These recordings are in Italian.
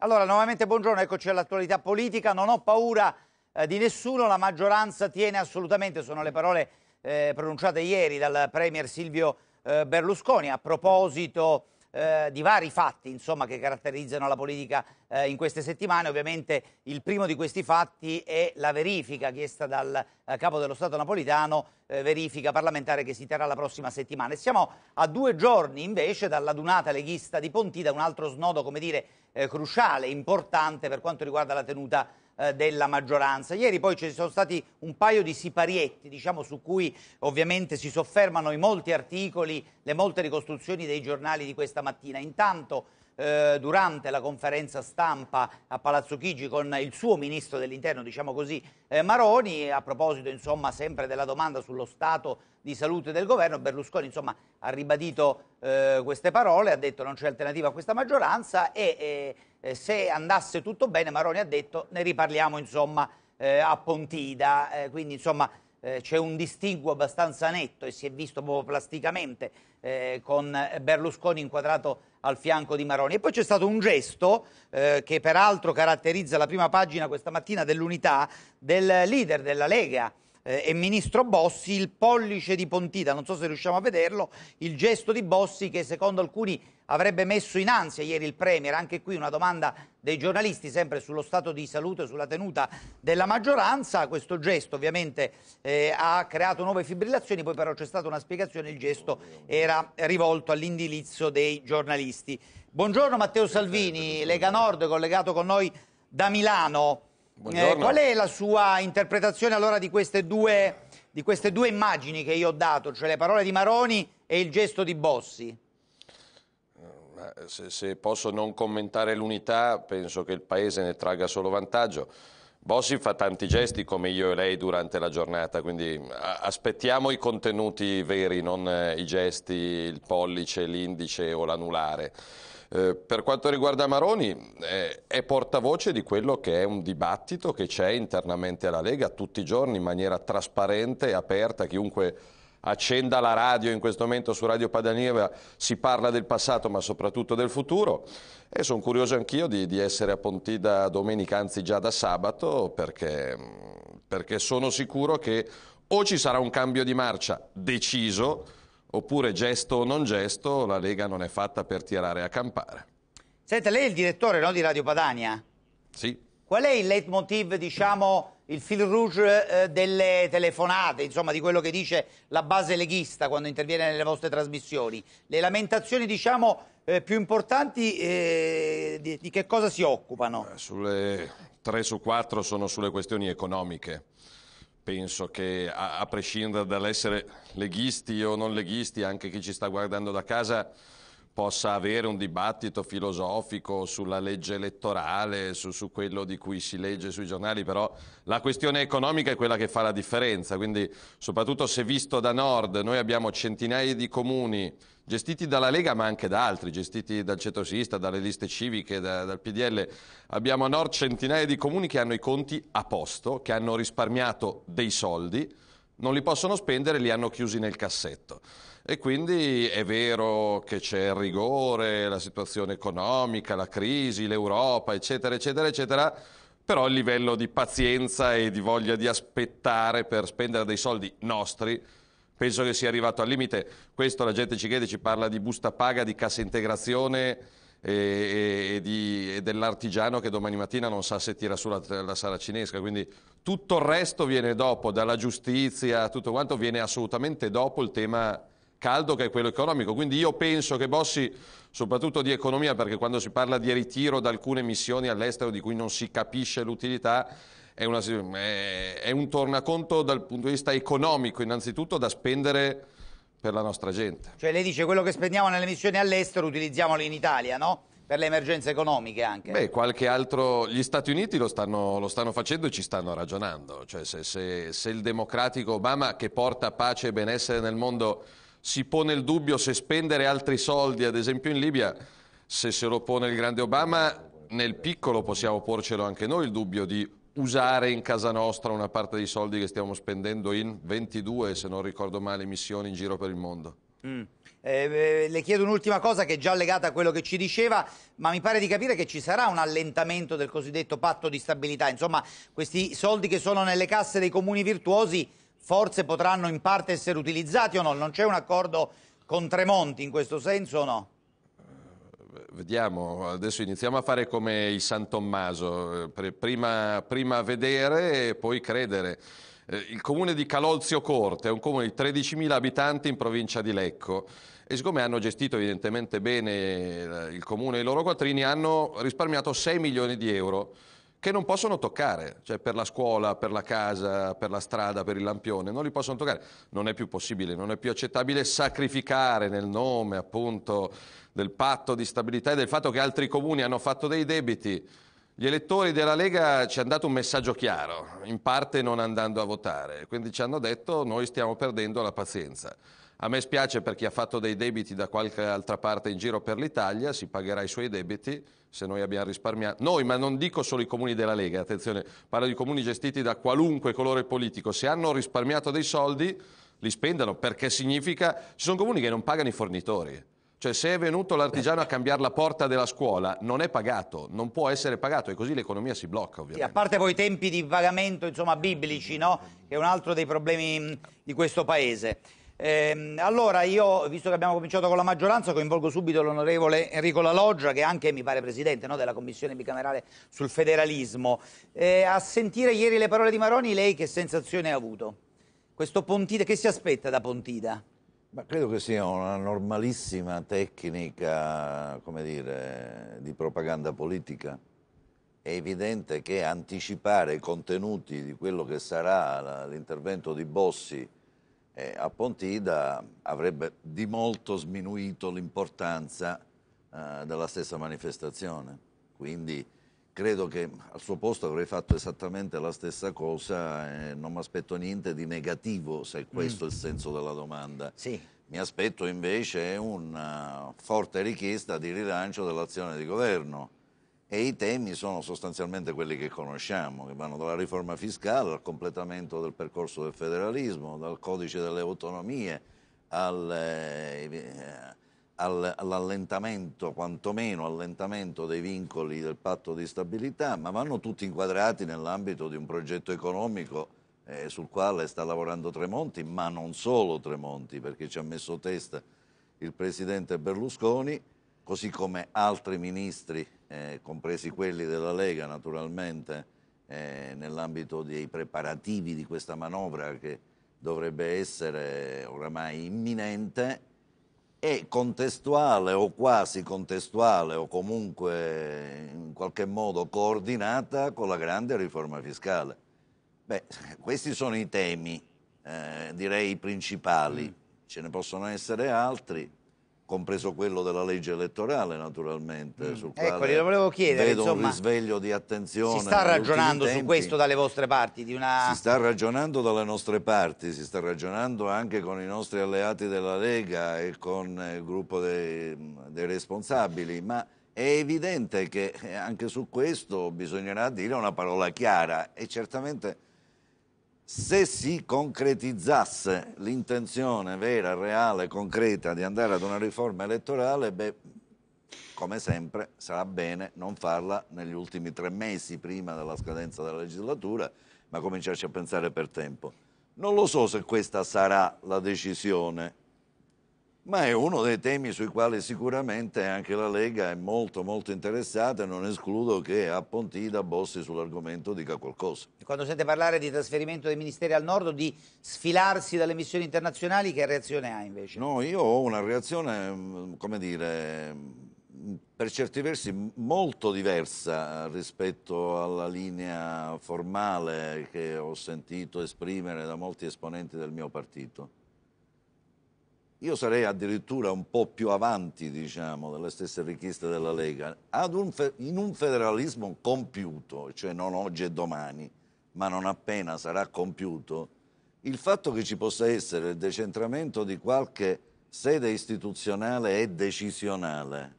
Allora, nuovamente buongiorno, eccoci all'attualità politica. Non ho paura eh, di nessuno, la maggioranza tiene assolutamente, sono le parole eh, pronunciate ieri dal Premier Silvio eh, Berlusconi a proposito eh, di vari fatti insomma, che caratterizzano la politica eh, in queste settimane. Ovviamente il primo di questi fatti è la verifica chiesta dal eh, capo dello Stato napolitano, eh, verifica parlamentare che si terrà la prossima settimana. E siamo a due giorni invece dall'adunata leghista di Pontida, un altro snodo come dire, eh, cruciale, importante per quanto riguarda la tenuta eh, della maggioranza. Ieri poi ci sono stati un paio di siparietti, diciamo, su cui ovviamente si soffermano i molti articoli, le molte ricostruzioni dei giornali di questa mattina. Intanto eh, durante la conferenza stampa a Palazzo Chigi con il suo ministro dell'interno, diciamo così, eh, Maroni, a proposito insomma sempre della domanda sullo stato di salute del governo, Berlusconi insomma ha ribadito eh, queste parole, ha detto non c'è alternativa a questa maggioranza e eh, se andasse tutto bene Maroni ha detto ne riparliamo insomma eh, a Pontida, eh, quindi insomma eh, c'è un distinguo abbastanza netto e si è visto proprio plasticamente eh, con Berlusconi inquadrato al fianco di Maroni. E poi c'è stato un gesto eh, che peraltro caratterizza la prima pagina questa mattina dell'unità del leader della Lega, eh, e ministro Bossi il pollice di Pontita, non so se riusciamo a vederlo, il gesto di Bossi che secondo alcuni avrebbe messo in ansia ieri il Premier, anche qui una domanda dei giornalisti sempre sullo stato di salute e sulla tenuta della maggioranza, questo gesto ovviamente eh, ha creato nuove fibrillazioni, poi però c'è stata una spiegazione, il gesto era rivolto all'indirizzo dei giornalisti. Buongiorno Matteo Salvini, Lega Nord, collegato con noi da Milano. Eh, qual è la sua interpretazione allora di queste, due, di queste, due, immagini che io ho dato, cioè le parole di Maroni e il gesto di Bossi? Eh, se, se posso non commentare l'unità, penso che il Paese ne tragga solo vantaggio. Bossi fa tanti gesti come io e lei durante la giornata, quindi aspettiamo i contenuti veri, non eh, i gesti, il pollice, l'indice o l'anulare. Eh, per quanto riguarda Maroni, eh, è portavoce di quello che è un dibattito che c'è internamente alla Lega tutti i giorni in maniera trasparente e aperta. Chiunque accenda la radio in questo momento su Radio Padanieva si parla del passato ma soprattutto del futuro e sono curioso anch'io di, di, essere a Pontida domenica, anzi già da sabato, perché, mm, perché sono sicuro che o ci sarà un cambio di marcia deciso oppure gesto o non gesto, la Lega non è fatta per tirare a campare. Senta, lei è il direttore no, di Radio Padania? Sì. Qual è il leitmotiv, diciamo, il fil rouge eh, delle telefonate, insomma, di quello che dice la base leghista quando interviene nelle vostre trasmissioni? Le lamentazioni, diciamo, eh, più importanti eh, di, di che cosa si occupano? Sulle 3 su quattro sono sulle questioni economiche penso che a, a prescindere dall'essere leghisti o non leghisti, anche chi ci sta guardando da casa possa avere un dibattito filosofico sulla legge elettorale, su, su, quello di cui si legge sui giornali, però la questione economica è quella che fa la differenza, quindi soprattutto se visto da nord noi abbiamo centinaia di comuni gestiti dalla Lega ma anche da altri, gestiti dal centrosista, dalle liste civiche, da, dal PDL. Abbiamo a nord centinaia di comuni che hanno i conti a posto, che hanno risparmiato dei soldi, non li possono spendere, li hanno chiusi nel cassetto. E quindi è vero che c'è il rigore, la situazione economica, la crisi, l'Europa, eccetera, eccetera, eccetera, però il livello di pazienza e di voglia di aspettare per spendere dei soldi nostri penso che sia arrivato al limite. Questo la gente ci chiede, ci parla di busta paga, di cassa integrazione e, e, di, e dell'artigiano che domani mattina non sa se tira sulla la sala cinesca. Quindi tutto il resto viene dopo, dalla giustizia, tutto quanto viene assolutamente dopo il tema caldo che è quello economico. Quindi io penso che Bossi, soprattutto di economia, perché quando si parla di ritiro da alcune missioni all'estero di cui non si capisce l'utilità, è, una, è, è un tornaconto dal punto di vista economico innanzitutto da spendere per la nostra gente. Cioè lei dice quello che spendiamo nelle missioni all'estero utilizziamolo in Italia, no? Per le emergenze economiche anche. Beh, qualche altro... Gli Stati Uniti lo stanno, lo stanno facendo e ci stanno ragionando. Cioè se, se, se il democratico Obama che porta pace e benessere nel mondo si pone il dubbio se spendere altri soldi, ad esempio in Libia, se se lo pone il grande Obama, nel piccolo possiamo porcelo anche noi il dubbio di usare in casa nostra una parte dei soldi che stiamo spendendo in 22, se non ricordo male, missioni in giro per il mondo. Mm. Eh, eh, le chiedo un'ultima cosa che è già legata a quello che ci diceva, ma mi pare di capire che ci sarà un allentamento del cosiddetto patto di stabilità. Insomma, questi soldi che sono nelle casse dei comuni virtuosi forse potranno in parte essere utilizzati o no? Non c'è un accordo con Tremonti in questo senso o no? vediamo, adesso iniziamo a fare come il San Tommaso, eh, prima, prima vedere e poi credere. Eh, il comune di Calolzio Corte è un comune di 13.000 abitanti in provincia di Lecco e siccome hanno gestito evidentemente bene eh, il comune e i loro quattrini hanno risparmiato 6 milioni di euro che non possono toccare, cioè per la scuola, per la casa, per la strada, per il lampione, non li possono toccare. Non è più possibile, non è più accettabile sacrificare nel nome appunto del patto di stabilità e del fatto che altri comuni hanno fatto dei debiti, gli elettori della Lega ci hanno dato un messaggio chiaro, in parte non andando a votare, quindi ci hanno detto noi stiamo perdendo la pazienza. A me spiace per chi ha fatto dei debiti da qualche altra parte in giro per l'Italia, si pagherà i suoi debiti se noi abbiamo risparmiato. Noi, ma non dico solo i comuni della Lega, attenzione, parlo di comuni gestiti da qualunque colore politico, se hanno risparmiato dei soldi li spendano perché significa ci sono comuni che non pagano i fornitori. Cioè se è venuto l'artigiano a cambiare la porta della scuola non è pagato, non può essere pagato e così l'economia si blocca ovviamente. Sì, a parte poi i tempi di pagamento insomma, biblici, no? che è un altro dei problemi mm, di questo Paese. Eh, allora io, visto che abbiamo cominciato con la maggioranza, coinvolgo subito l'onorevole Enrico Laloggia, che anche mi pare presidente no, della commissione bicamerale sul federalismo. Eh, a sentire ieri le parole di Maroni, lei che sensazione ha avuto? Questo Pontida, che si aspetta da Pontida? Ma credo che sia una normalissima tecnica, come dire, di propaganda politica. È evidente che anticipare i contenuti di quello che sarà l'intervento di Bossi eh, a Pontida avrebbe di molto sminuito l'importanza eh, della stessa manifestazione. Quindi credo che al suo posto avrei fatto esattamente la stessa cosa, eh, non mi aspetto niente di negativo se questo mm. è il senso della domanda. Sì. Mi aspetto invece una forte richiesta di rilancio dell'azione di governo e i temi sono sostanzialmente quelli che conosciamo, che vanno dalla riforma fiscale al completamento del percorso del federalismo, dal codice delle autonomie al... Eh, eh all'allentamento, quantomeno allentamento dei vincoli del patto di stabilità, ma vanno tutti inquadrati nell'ambito di un progetto economico eh, sul quale sta lavorando Tremonti, ma non solo Tremonti, perché ci ha messo testa il presidente Berlusconi, così come altri ministri, eh, compresi quelli della Lega naturalmente, eh, nell'ambito dei preparativi di questa manovra che dovrebbe essere oramai imminente è contestuale o quasi contestuale o comunque in qualche modo coordinata con la grande riforma fiscale. Beh, questi sono i temi, eh, direi, principali. Mm. Ce ne possono essere altri, compreso quello della legge elettorale naturalmente. Mm. Sul ecco, glielo volevo chiedere. Vedo insomma, un risveglio di attenzione. Si sta ragionando su questo dalle vostre parti? Una... Si sta ragionando dalle nostre parti, si sta ragionando anche con i nostri alleati della Lega e con eh, il gruppo dei, dei responsabili, ma è evidente che eh, anche su questo bisognerà dire una parola chiara e certamente se si concretizzasse l'intenzione vera, reale, concreta di andare ad una riforma elettorale, beh, come sempre sarà bene non farla negli ultimi tre mesi prima della scadenza della legislatura, ma cominciarci a pensare per tempo. Non lo so se questa sarà la decisione ma è uno dei temi sui quali sicuramente anche la Lega è molto molto interessata e non escludo che a Pontida Bossi sull'argomento dica qualcosa. Quando sente parlare di trasferimento dei ministeri al nord, di sfilarsi dalle missioni internazionali, che reazione ha invece? No, io ho una reazione, mm, come dire, mm, per certi versi molto diversa rispetto alla linea formale che ho sentito esprimere da molti esponenti del mio partito io sarei addirittura un po' più avanti, diciamo, delle stesse richieste della Lega, un in un federalismo compiuto, cioè non oggi e domani, ma non appena sarà compiuto, il fatto che ci possa essere il decentramento di qualche sede istituzionale e decisionale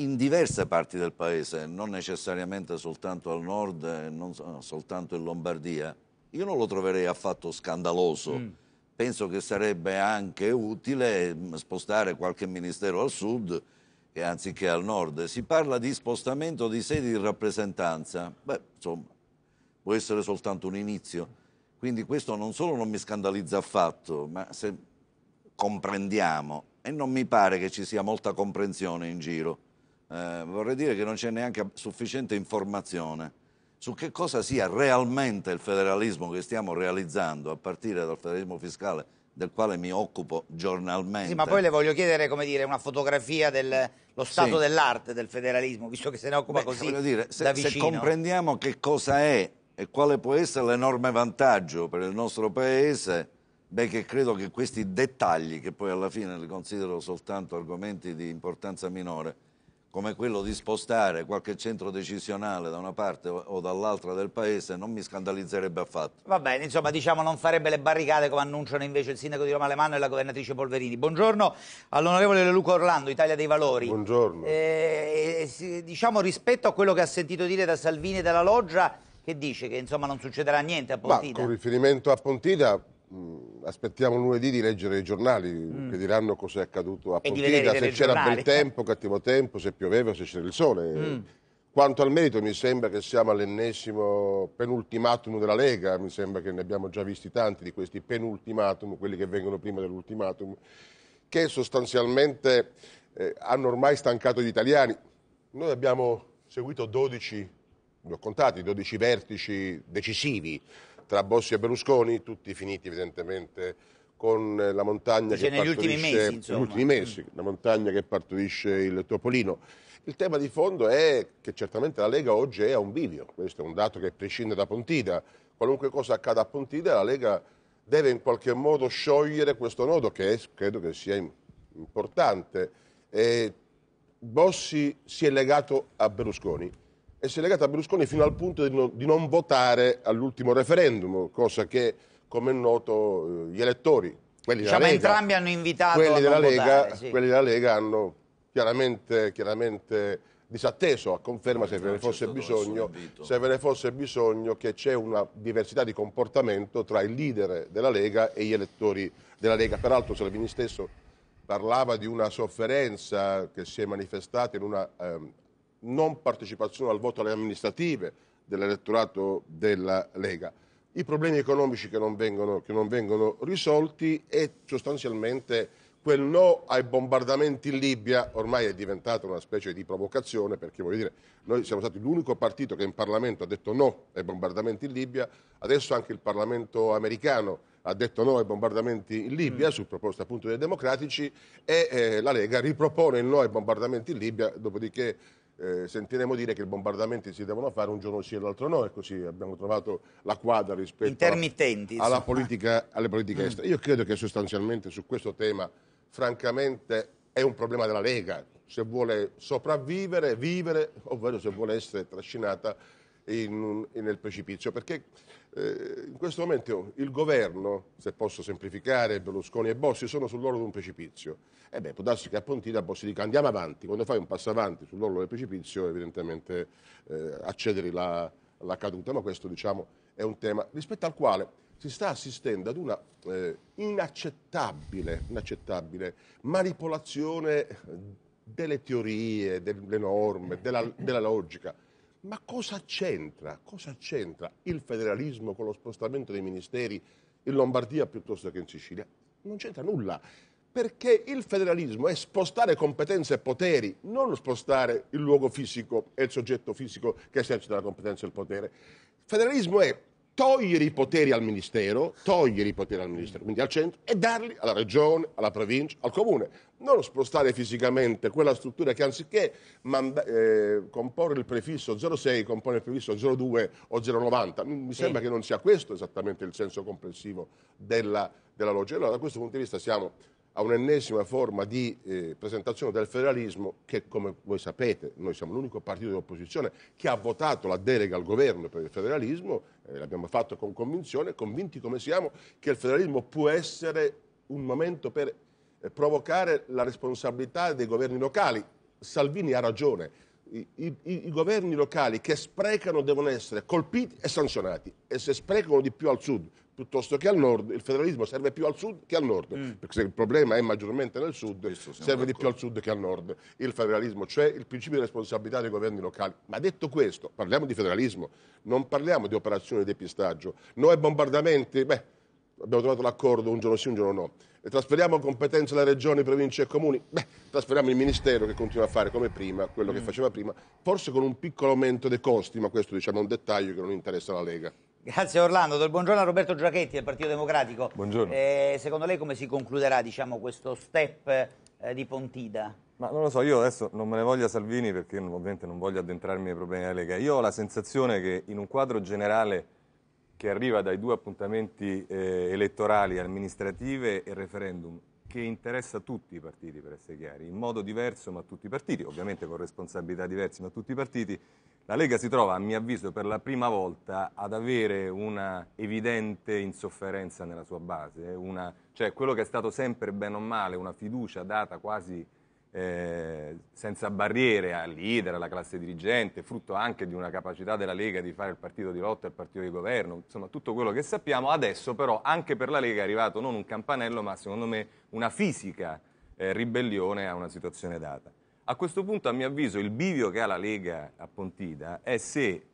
in diverse parti del paese, non necessariamente soltanto al nord, non soltanto in Lombardia, io non lo troverei affatto scandaloso. Mm penso che sarebbe anche utile mm, spostare qualche ministero al sud anziché al nord. Si parla di spostamento di sedi di rappresentanza. Beh, insomma, può essere soltanto un inizio. Quindi questo non solo non mi scandalizza affatto, ma se comprendiamo, e non mi pare che ci sia molta comprensione in giro, eh, vorrei dire che non c'è neanche sufficiente informazione su che cosa sia realmente il federalismo che stiamo realizzando a partire dal federalismo fiscale del quale mi occupo giornalmente. Sì, ma poi le voglio chiedere, come dire, una fotografia dello stato sì. dell'arte del federalismo, visto che se ne occupa Beh, così dire, se, da vicino. Se comprendiamo che cosa è e quale può essere l'enorme vantaggio per il nostro Paese, beh che credo che questi dettagli, che poi alla fine li considero soltanto argomenti di importanza minore, come quello di spostare qualche centro decisionale da una parte o dall'altra del paese non mi scandalizzerebbe affatto. Va bene, insomma diciamo non farebbe le barricate come annunciano invece il sindaco di Roma Alemanno e la governatrice Polverini. Buongiorno all'onorevole Luca Orlando, Italia dei Valori. Buongiorno. Eh, eh diciamo rispetto a quello che ha sentito dire da Salvini e dalla Loggia che dice che insomma non succederà niente a Pontida. Ma, con riferimento a Pontida... Mh mm, aspettiamo lunedì di leggere i giornali mm. che diranno cosa è accaduto a Pontida, se c'era bel tempo, cattivo tempo, se pioveva, se c'era il sole. Mm. Quanto al merito mi sembra che siamo all'ennesimo penultimatum della Lega, mi sembra che ne abbiamo già visti tanti di questi penultimatum, quelli che vengono prima dell'ultimatum, che sostanzialmente eh, hanno ormai stancato gli italiani. Noi abbiamo seguito 12, li ho contati, 12 vertici decisivi tra Bossi e Berlusconi, tutti finiti evidentemente con la montagna Dice che partorisce mesi, negli ultimi mesi, la montagna che partorisce il Topolino. Il tema di fondo è che certamente la Lega oggi è a un bivio, questo è un dato che prescinde da Pontida. Qualunque cosa accada a Pontida, la Lega deve in qualche modo sciogliere questo nodo che è, credo che sia importante. E Bossi si è legato a Berlusconi, e si è legata a Berlusconi fino al punto di, no, di non votare all'ultimo referendum, cosa che, come è noto, eh, gli elettori, quelli diciamo della Lega, entrambi hanno invitato quelli della, Lega, votare, sì. quelli della Lega hanno chiaramente, chiaramente disatteso a conferma se ve ne fosse certo, certo, bisogno, se ve ne fosse bisogno che c'è una diversità di comportamento tra il leader della Lega e gli elettori della Lega. Peraltro Salvini stesso parlava di una sofferenza che si è manifestata in una eh, non partecipazione al voto alle amministrative dell'elettorato della Lega, i problemi economici che non, vengono, che non vengono risolti e sostanzialmente quel no ai bombardamenti in Libia ormai è diventata una specie di provocazione perché voglio dire, noi siamo stati l'unico partito che in Parlamento ha detto no ai bombardamenti in Libia, adesso anche il Parlamento americano ha detto no ai bombardamenti in Libia mm. su proposta appunto dei democratici e eh, la Lega ripropone il no ai bombardamenti in Libia, dopodiché eh, sentiremo dire che i bombardamenti si devono fare un giorno sì e l'altro no, e così abbiamo trovato la quadra rispetto a, alla politica, alle politiche mm. estere. Io credo che sostanzialmente su questo tema, francamente, è un problema della Lega, se vuole sopravvivere, vivere, ovvero se vuole essere trascinata in, in, nel precipizio, perché eh, in questo momento il governo, se posso semplificare, Berlusconi e Bossi sono sull'orlo di un precipizio. E eh beh, può darsi che a Pontina Bossi dica andiamo avanti, quando fai un passo avanti sull'orlo del precipizio evidentemente eh, accederi la, alla caduta, ma questo diciamo è un tema rispetto al quale si sta assistendo ad una eh, inaccettabile, inaccettabile, manipolazione delle teorie, delle norme, della, della logica. Ma cosa c'entra? Cosa c'entra il federalismo con lo spostamento dei ministeri in Lombardia piuttosto che in Sicilia? Non c'entra nulla, perché il federalismo è spostare competenze e poteri, non spostare il luogo fisico e il soggetto fisico che esercita la competenza e il potere. Il federalismo è togliere i poteri al Ministero, togliere i poteri al Ministero, quindi al centro, e darli alla Regione, alla Provincia, al Comune. Non spostare fisicamente quella struttura che anziché manda- eh, comporre il prefisso 06, compone il prefisso 02 o 090. Mi, mi sembra eh. che non sia questo esattamente il senso complessivo della, della logica. Allora, da questo punto di vista siamo a un'ennesima forma di eh, presentazione del federalismo che, come voi sapete, noi siamo l'unico partito di opposizione che ha votato la delega al governo per il federalismo eh, l'abbiamo fatto con convinzione, convinti come siamo che il federalismo può essere un momento per eh, provocare la responsabilità dei governi locali. Salvini ha ragione. I, i, I, governi locali che sprecano devono essere colpiti e sanzionati e se sprecano di più al sud piuttosto che al nord, il federalismo serve più al sud che al nord, mm. perché se il problema è maggiormente nel sud, serve di più al sud che al nord. Il federalismo cioè il principio di responsabilità dei governi locali. Ma detto questo, parliamo di federalismo, non parliamo di operazioni di depistaggio. Noi bombardamenti, beh, abbiamo trovato l'accordo un giorno sì, un giorno no. E trasferiamo competenze alle regioni, province e comuni? Beh, trasferiamo il Ministero che continua a fare come prima, quello mm. che faceva prima, forse con un piccolo aumento dei costi, ma questo diciamo è un dettaglio che non interessa la Lega. Grazie Orlando, do il buongiorno a Roberto Giachetti del Partito Democratico. Buongiorno. Eh, secondo lei come si concluderà diciamo, questo step eh, di Pontida? Ma non lo so, io adesso non me ne voglio Salvini perché ovviamente non voglio addentrarmi nei problemi della Lega. Io ho la sensazione che in un quadro generale che arriva dai due appuntamenti eh, elettorali, amministrative e referendum, che interessa tutti i partiti per essere chiari, in modo diverso ma tutti i partiti, ovviamente con responsabilità diverse ma tutti i partiti, la Lega si trova, a mio avviso, per la prima volta ad avere una evidente insofferenza nella sua base, eh. una, cioè quello che è stato sempre bene o male, una fiducia data quasi eh, senza barriere al leader, alla classe dirigente, frutto anche di una capacità della Lega di fare il partito di lotta, il partito di governo, insomma tutto quello che sappiamo. Adesso però anche per la Lega è arrivato non un campanello, ma secondo me una fisica eh, ribellione a una situazione data. A questo punto, a mio avviso, il bivio che ha la Lega a Pontida è se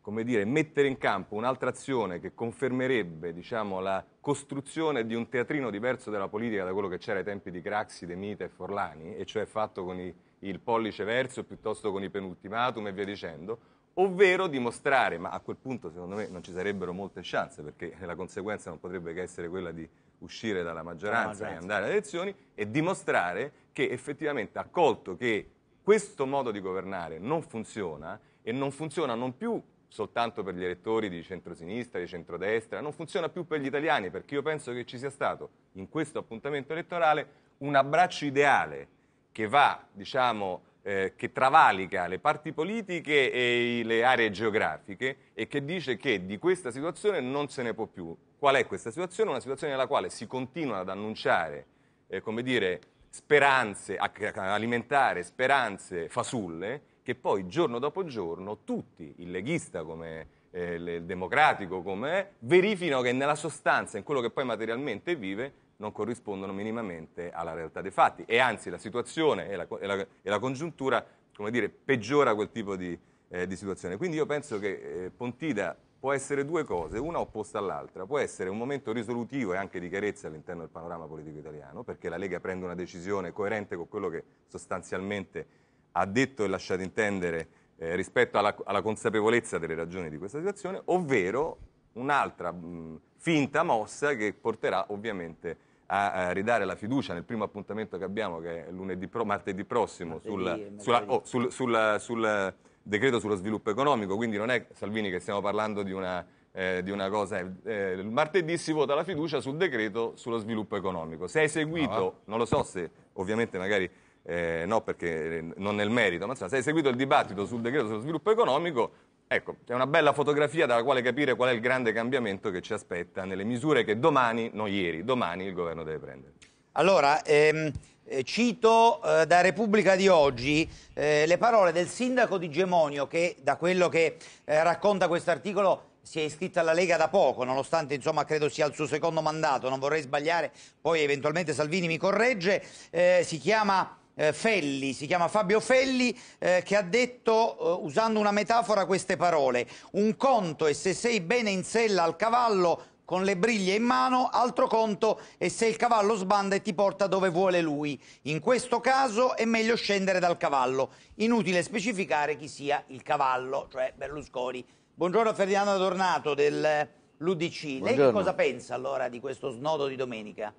come dire, mettere in campo un'altra azione che confermerebbe diciamo, la costruzione di un teatrino diverso della politica da quello che c'era ai tempi di Craxi, De Mita e Forlani, e cioè fatto con i, il pollice verso piuttosto con i penultimatum e via dicendo, ovvero dimostrare, ma a quel punto secondo me non ci sarebbero molte chance perché la conseguenza non potrebbe che essere quella di uscire dalla maggioranza, ah, e andare alle elezioni e dimostrare che effettivamente ha colto che questo modo di governare non funziona e non funziona non più soltanto per gli elettori di centrosinistra, di centrodestra, non funziona più per gli italiani perché io penso che ci sia stato in questo appuntamento elettorale un abbraccio ideale che va, diciamo, eh, che travalica le parti politiche e le aree geografiche e che dice che di questa situazione non se ne può più. Qual è questa situazione? Una situazione nella quale si continuano ad annunciare, eh, come dire, speranze, a alimentare speranze fasulle, che poi giorno dopo giorno tutti, il leghista come eh, il democratico come è, verificano che nella sostanza, in quello che poi materialmente vive, non corrispondono minimamente alla realtà dei fatti e anzi la situazione e la, e la, e la congiuntura, come dire, peggiora quel tipo di, eh, di situazione. Quindi io penso che eh, Pontida può essere due cose, una opposta all'altra. Può essere un momento risolutivo e anche di chiarezza all'interno del panorama politico italiano, perché la Lega prende una decisione coerente con quello che sostanzialmente ha detto e lasciato intendere eh, rispetto alla, alla, consapevolezza delle ragioni di questa situazione, ovvero un'altra mh, finta mossa che porterà ovviamente a, a ridare la fiducia nel primo appuntamento che abbiamo, che è lunedì pro, martedì prossimo, martedì, sulla, Sulla, oh, sul, sulla, sulla decreto sullo sviluppo economico, quindi non è Salvini che stiamo parlando di una, eh, di una cosa. Eh, martedì si vota la fiducia sul decreto sullo sviluppo economico. Se hai seguito, no, ah. non lo so se ovviamente magari eh, no perché eh, non nel merito, ma insomma, se hai seguito il dibattito sul decreto sullo sviluppo economico, Ecco, c'è una bella fotografia dalla quale capire qual è il grande cambiamento che ci aspetta nelle misure che domani, non ieri, domani il governo deve prendere. Allora, ehm... Eh, cito eh, da Repubblica di oggi eh, le parole del sindaco di Gemonio che da quello che eh, racconta questo articolo si è iscritta alla Lega da poco, nonostante insomma, credo sia al suo secondo mandato, non vorrei sbagliare, poi eventualmente Salvini mi corregge, eh, si chiama eh, Felli, si chiama Fabio Felli, eh, che ha detto, eh, usando una metafora, queste parole. Un conto è se sei bene in sella al cavallo, con le briglie in mano, altro conto è se il cavallo sbanda e ti porta dove vuole lui. In questo caso è meglio scendere dal cavallo. Inutile specificare chi sia il cavallo, cioè Berlusconi. Buongiorno Ferdinando Adornato dell'UDC. Eh, Lei che cosa pensa allora di questo snodo di domenica?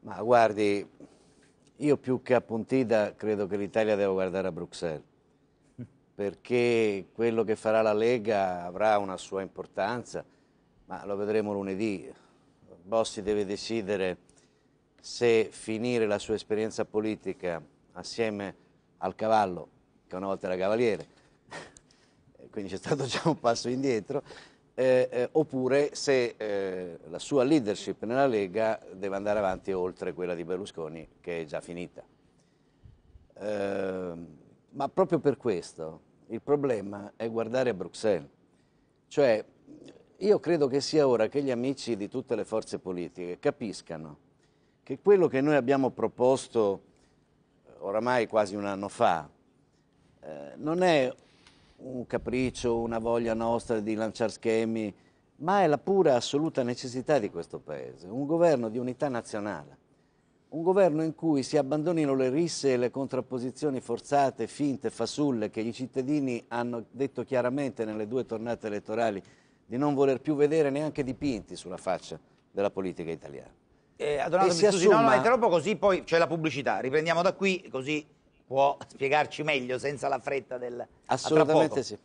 Ma guardi, io più che a Pontida credo che l'Italia debba guardare a Bruxelles mm. perché quello che farà la Lega avrà una sua importanza ma lo vedremo lunedì. Bossi deve decidere se finire la sua esperienza politica assieme al cavallo, che una volta era cavaliere, quindi c'è stato già un passo indietro, eh, eh, oppure se eh, la sua leadership nella Lega deve andare avanti oltre quella di Berlusconi, che è già finita. Ehm, ma proprio per questo il problema è guardare a Bruxelles, cioè io credo che sia ora che gli amici di tutte le forze politiche capiscano che quello che noi abbiamo proposto eh, oramai quasi un anno fa eh, non è un capriccio, una voglia nostra di lanciare schemi, ma è la pura assoluta necessità di questo Paese, un governo di unità nazionale, un governo in cui si abbandonino le risse e le contrapposizioni forzate, finte, fasulle che i cittadini hanno detto chiaramente nelle due tornate elettorali di non voler più vedere neanche dipinti sulla faccia della politica italiana. Eh, Adonato, e si assuma... no, no, interrompo così poi c'è la pubblicità. Riprendiamo da qui, così può spiegarci meglio senza la fretta del... Assolutamente sì.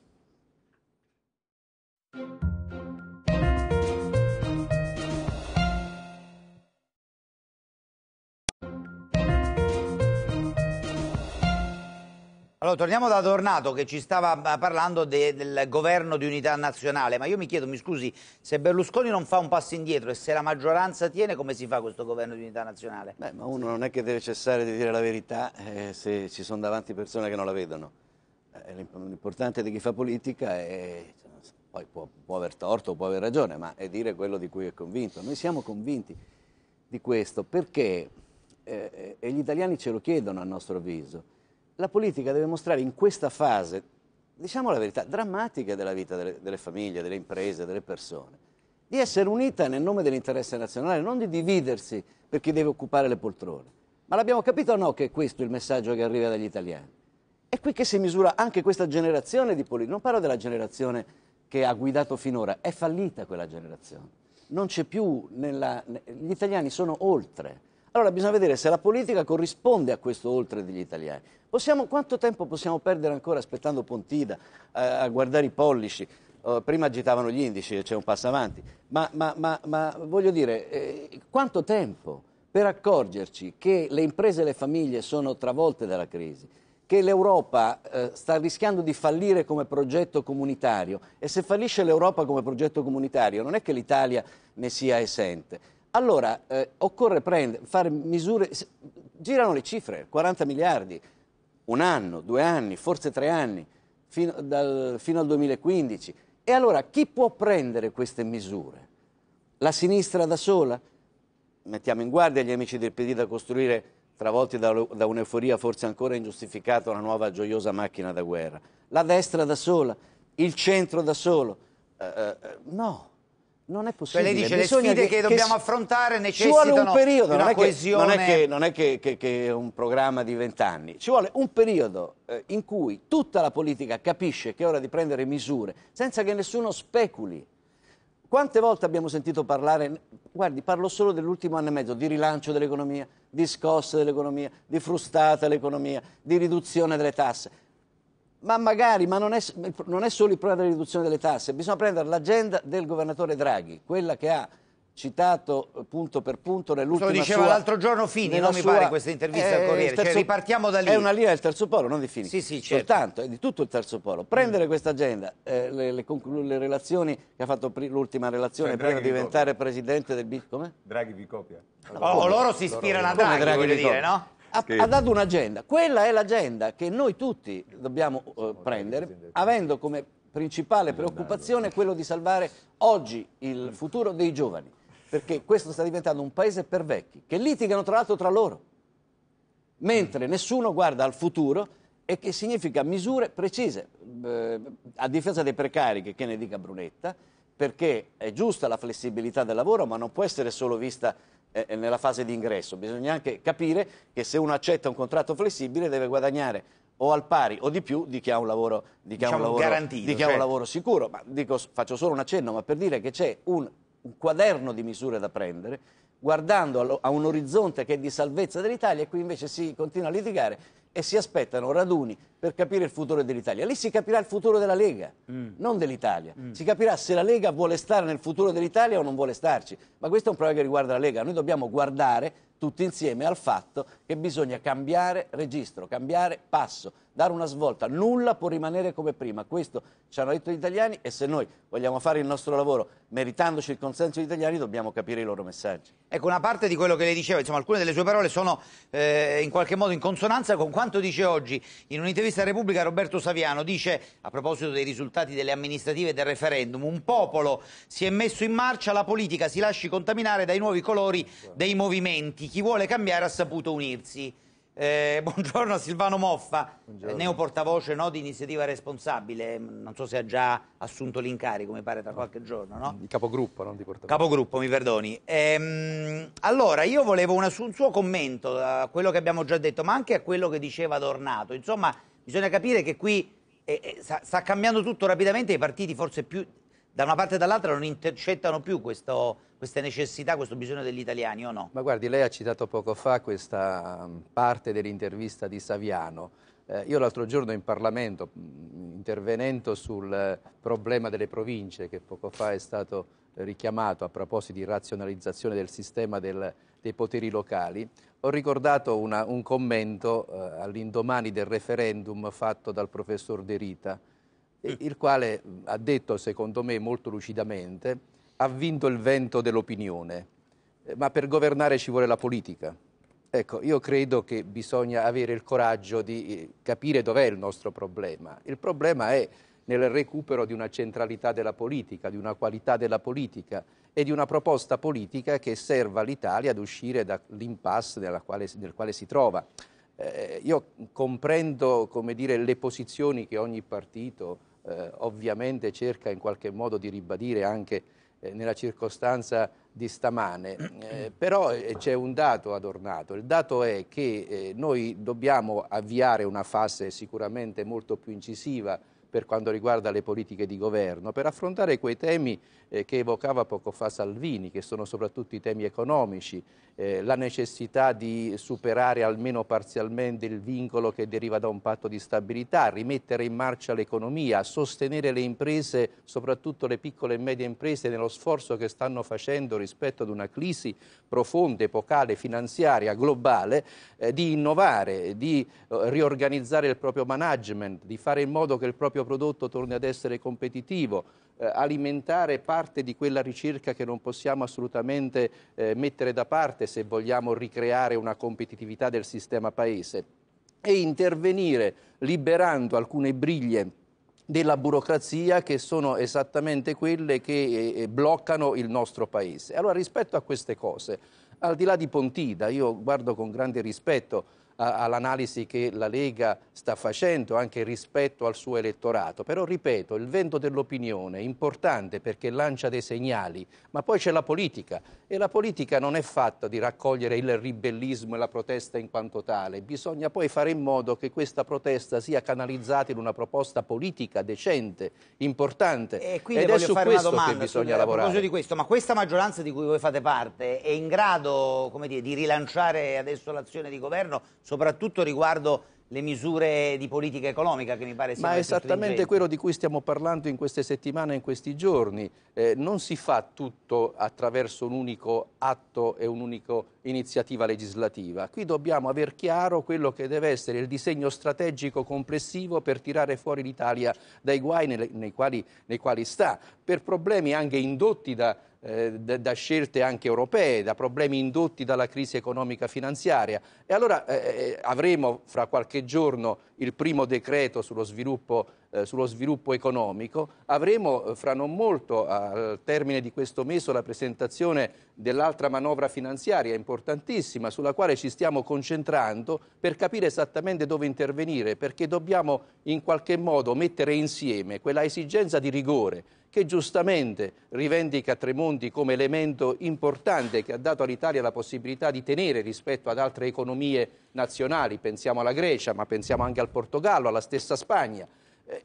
Allora, torniamo da Tornato che ci stava eh, parlando de, del governo di unità nazionale, ma io mi chiedo, mi scusi, se Berlusconi non fa un passo indietro e se la maggioranza tiene, come si fa questo governo di unità nazionale? Beh, ma uno non è che deve cessare di dire la verità eh, se ci sono davanti persone che non la vedono. Eh, l'importante di chi fa politica è, poi può, può aver torto, o può aver ragione, ma è dire quello di cui è convinto. Noi siamo convinti di questo perché, eh, eh e gli italiani ce lo chiedono a nostro avviso, la politica deve mostrare in questa fase, diciamo la verità, drammatica della vita delle, delle famiglie, delle imprese, delle persone, di essere unita nel nome dell'interesse nazionale, non di dividersi per chi deve occupare le poltrone. Ma l'abbiamo capito o no che è questo il messaggio che arriva dagli italiani? È qui che si misura anche questa generazione di politici. Non parlo della generazione che ha guidato finora, è fallita quella generazione. Non c'è più nella... gli italiani sono oltre. Allora bisogna vedere se la politica corrisponde a questo oltre degli italiani. Possiamo, quanto tempo possiamo perdere ancora aspettando Pontida a, eh, a guardare i pollici? Uh, prima agitavano gli indici, e c'è un passo avanti. Ma, ma, ma, ma voglio dire, eh, quanto tempo per accorgerci che le imprese e le famiglie sono travolte dalla crisi? che l'Europa eh, sta rischiando di fallire come progetto comunitario e se fallisce l'Europa come progetto comunitario non è che l'Italia ne sia esente. Allora eh, occorre prendere, fare misure, girano le cifre, 40 miliardi, un anno, due anni, forse tre anni, fino, dal, fino al 2015. E allora chi può prendere queste misure? La sinistra da sola? Mettiamo in guardia gli amici del PD da costruire, travolti da, da un'euforia forse ancora ingiustificata, una nuova gioiosa macchina da guerra. La destra da sola? Il centro da solo? Uh, uh, no non è possibile. Cioè lei dice Bisogna le sfide che, che dobbiamo che affrontare necessitano un periodo, di una non coesione. Che, non è, che, non è che, che, è un programma di vent'anni, ci vuole un periodo eh, in cui tutta la politica capisce che è ora di prendere misure senza che nessuno speculi. Quante volte abbiamo sentito parlare, guardi, parlo solo dell'ultimo anno e mezzo, di rilancio dell'economia, di scosse dell'economia, di frustata dell'economia, di riduzione delle tasse ma magari, ma non è, non è solo il problema della riduzione delle tasse, bisogna prendere l'agenda del governatore Draghi, quella che ha citato eh, punto per punto nell'ultima Lo diceva l'altro giorno Fini, non mi pare questa intervista eh, al eh, Corriere, cioè, terzo, cioè ripartiamo da lì. È una linea del terzo polo, non di Fini, sì, sì, certo. soltanto, è di tutto il terzo polo. Prendere mm. questa agenda, eh, le, le, le, relazioni che ha fatto l'ultima relazione cioè, prima di diventare copia. presidente del BIC, come? Draghi vi copia. No, oh, loro si ispirano a Draghi, Draghi voglio dire, no? ha, ha, dato un'agenda. Quella è l'agenda che noi tutti dobbiamo eh, prendere, avendo come principale preoccupazione quello di salvare oggi il futuro dei giovani, perché questo sta diventando un paese per vecchi, che litigano tra l'altro tra loro, mentre mm. nessuno guarda al futuro e che significa misure precise, eh, a difesa dei precari, che ne dica Brunetta, perché è giusta la flessibilità del lavoro, ma non può essere solo vista eh, nella fase di ingresso. Bisogna anche capire che se uno accetta un contratto flessibile deve guadagnare o al pari o di più di chi ha un lavoro, di diciamo ha un diciamo lavoro, garantito, di chi certo. ha un cioè. lavoro sicuro. Ma dico, faccio solo un accenno, ma per dire che c'è un, un quaderno di misure da prendere guardando a un orizzonte che è di salvezza dell'Italia e qui invece si continua a litigare e si aspettano raduni per capire il futuro dell'Italia. Lì si capirà il futuro della Lega, mm. non dell'Italia. Mm. Si capirà se la Lega vuole stare nel futuro dell'Italia o non vuole starci. Ma questo è un problema che riguarda la Lega. Noi dobbiamo guardare tutti insieme al fatto che bisogna cambiare registro, cambiare passo, dare una svolta, nulla può rimanere come prima, questo ci hanno detto gli italiani e se noi vogliamo fare il nostro lavoro meritandoci il consenso degli italiani dobbiamo capire i loro messaggi. Ecco, una parte di quello che lei diceva, insomma alcune delle sue parole sono eh, in qualche modo in consonanza con quanto dice oggi in un'intervista a Repubblica Roberto Saviano, dice a proposito dei risultati delle amministrative del referendum, un popolo si è messo in marcia, la politica si lasci contaminare dai nuovi colori dei movimenti chi vuole cambiare ha saputo unirsi. Eh, buongiorno a Silvano Moffa, buongiorno. neo portavoce no, di iniziativa responsabile, non so se ha già assunto l'incarico, mi pare tra qualche giorno. No? Di capogruppo, non di portavoce. Capogruppo, mi perdoni. Ehm, allora, io volevo una, un suo commento a quello che abbiamo già detto, ma anche a quello che diceva Adornato. Insomma, bisogna capire che qui eh, eh sta, sta cambiando tutto rapidamente, i partiti forse più da una parte e dall'altra non intercettano più questo, queste necessità, questo bisogno degli italiani o no? Ma guardi, lei ha citato poco fa questa mm, parte dell'intervista di Saviano. Eh, io l'altro giorno in Parlamento, mm, intervenendo sul problema delle province che poco fa è stato richiamato a proposito di razionalizzazione del sistema del, dei poteri locali, ho ricordato una, un commento eh, all'indomani del referendum fatto dal professor De Rita, il quale ha detto, secondo me molto lucidamente, ha vinto il vento dell'opinione, eh, ma per governare ci vuole la politica. Ecco, io credo che bisogna avere il coraggio di eh, capire dov'è il nostro problema. Il problema è nel recupero di una centralità della politica, di una qualità della politica e di una proposta politica che serva l'Italia ad uscire dall'impasse nel quale si trova. Eh, io comprendo come dire, le posizioni che ogni partito eh, ovviamente cerca in qualche modo di ribadire anche eh, nella circostanza di stamane, eh, però eh, c'è un dato adornato, il dato è che eh, noi dobbiamo avviare una fase sicuramente molto più incisiva per quanto riguarda le politiche di governo, per affrontare quei temi eh, che evocava poco fa Salvini, che sono soprattutto i temi economici, eh, la necessità di superare almeno parzialmente il vincolo che deriva da un patto di stabilità, rimettere in marcia l'economia, sostenere le imprese, soprattutto le piccole e medie imprese, nello sforzo che stanno facendo rispetto ad una crisi profonda, epocale, finanziaria, globale, eh, di innovare, di eh, riorganizzare il proprio management, di fare in modo che il proprio proprio prodotto torni ad essere competitivo, eh, alimentare parte di quella ricerca che non possiamo assolutamente eh, mettere da parte se vogliamo ricreare una competitività del sistema paese e intervenire liberando alcune briglie della burocrazia che sono esattamente quelle che eh, eh bloccano il nostro paese. Allora rispetto a queste cose, al di là di Pontida, io guardo con grande rispetto all'analisi che la Lega sta facendo anche rispetto al suo elettorato, però ripeto, il vento dell'opinione è importante perché lancia dei segnali, ma poi c'è la politica e la politica non è fatta di raccogliere il ribellismo e la protesta in quanto tale, bisogna poi fare in modo che questa protesta sia canalizzata in una proposta politica decente, importante e quindi ed è su questo domanda, che bisogna su, lavorare. Di questo, ma questa maggioranza di cui voi fate parte è in grado dire, di rilanciare adesso l'azione di governo soprattutto riguardo le misure di politica economica che mi pare siano Ma è esattamente quello di cui stiamo parlando in queste settimane e in questi giorni. Eh, non si fa tutto attraverso un unico atto e un'unica iniziativa legislativa. Qui dobbiamo aver chiaro quello che deve essere il disegno strategico complessivo per tirare fuori l'Italia dai guai nei, quali, nei quali sta, per problemi anche indotti da eh, da, da, scelte anche europee, da problemi indotti dalla crisi economica finanziaria. E allora eh, eh avremo fra qualche giorno il primo decreto sullo sviluppo, eh, sullo sviluppo economico, avremo eh, fra non molto, al termine di questo mese, la presentazione dell'altra manovra finanziaria importantissima sulla quale ci stiamo concentrando per capire esattamente dove intervenire, perché dobbiamo in qualche modo mettere insieme quella esigenza di rigore che giustamente rivendica Tremonti come elemento importante che ha dato all'Italia la possibilità di tenere rispetto ad altre economie nazionali, pensiamo alla Grecia, ma pensiamo anche al Portogallo, alla stessa Spagna,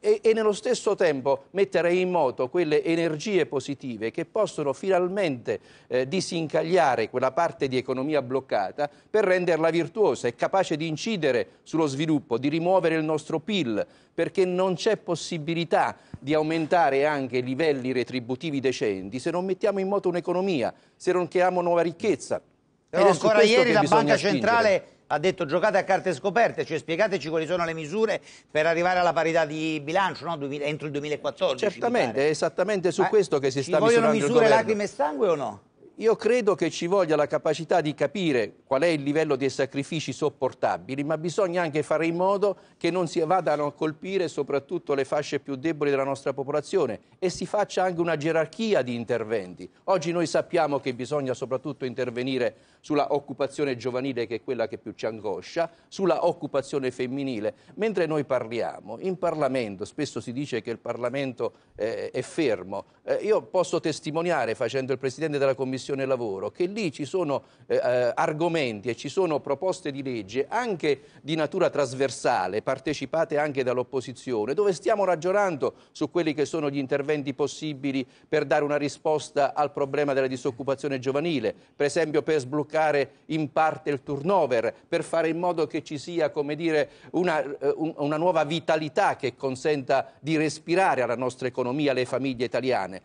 e, e, nello stesso tempo mettere in moto quelle energie positive che possono finalmente eh, disincagliare quella parte di economia bloccata per renderla virtuosa e capace di incidere sullo sviluppo, di rimuovere il nostro PIL, perché non c'è possibilità di aumentare anche livelli retributivi decenti se non mettiamo in moto un'economia, se non creiamo nuova ricchezza. Però ancora ieri la Banca spingere. Centrale ha detto giocate a carte scoperte, cioè spiegateci quali sono le misure per arrivare alla parità di bilancio no? entro il 2014. Certamente, è esattamente su Ma questo che si sta misurando il governo. Ci vogliono misure lacrime e sangue o no? Io credo che ci voglia la capacità di capire qual è il livello dei sacrifici sopportabili, ma bisogna anche fare in modo che non si vadano a colpire soprattutto le fasce più deboli della nostra popolazione e si faccia anche una gerarchia di interventi. Oggi noi sappiamo che bisogna soprattutto intervenire sulla occupazione giovanile, che è quella che più ci angoscia, sulla occupazione femminile. Mentre noi parliamo in Parlamento, spesso si dice che il Parlamento eh, è fermo. Eh, io posso testimoniare, facendo il Presidente della Commissione, Commissione Lavoro, che lì ci sono eh, eh, argomenti e ci sono proposte di legge anche di natura trasversale, partecipate anche dall'opposizione, dove stiamo ragionando su quelli che sono gli interventi possibili per dare una risposta al problema della disoccupazione giovanile, per esempio per sbloccare in parte il turnover, per fare in modo che ci sia come dire, una, eh, una nuova vitalità che consenta di respirare alla nostra economia, alle famiglie italiane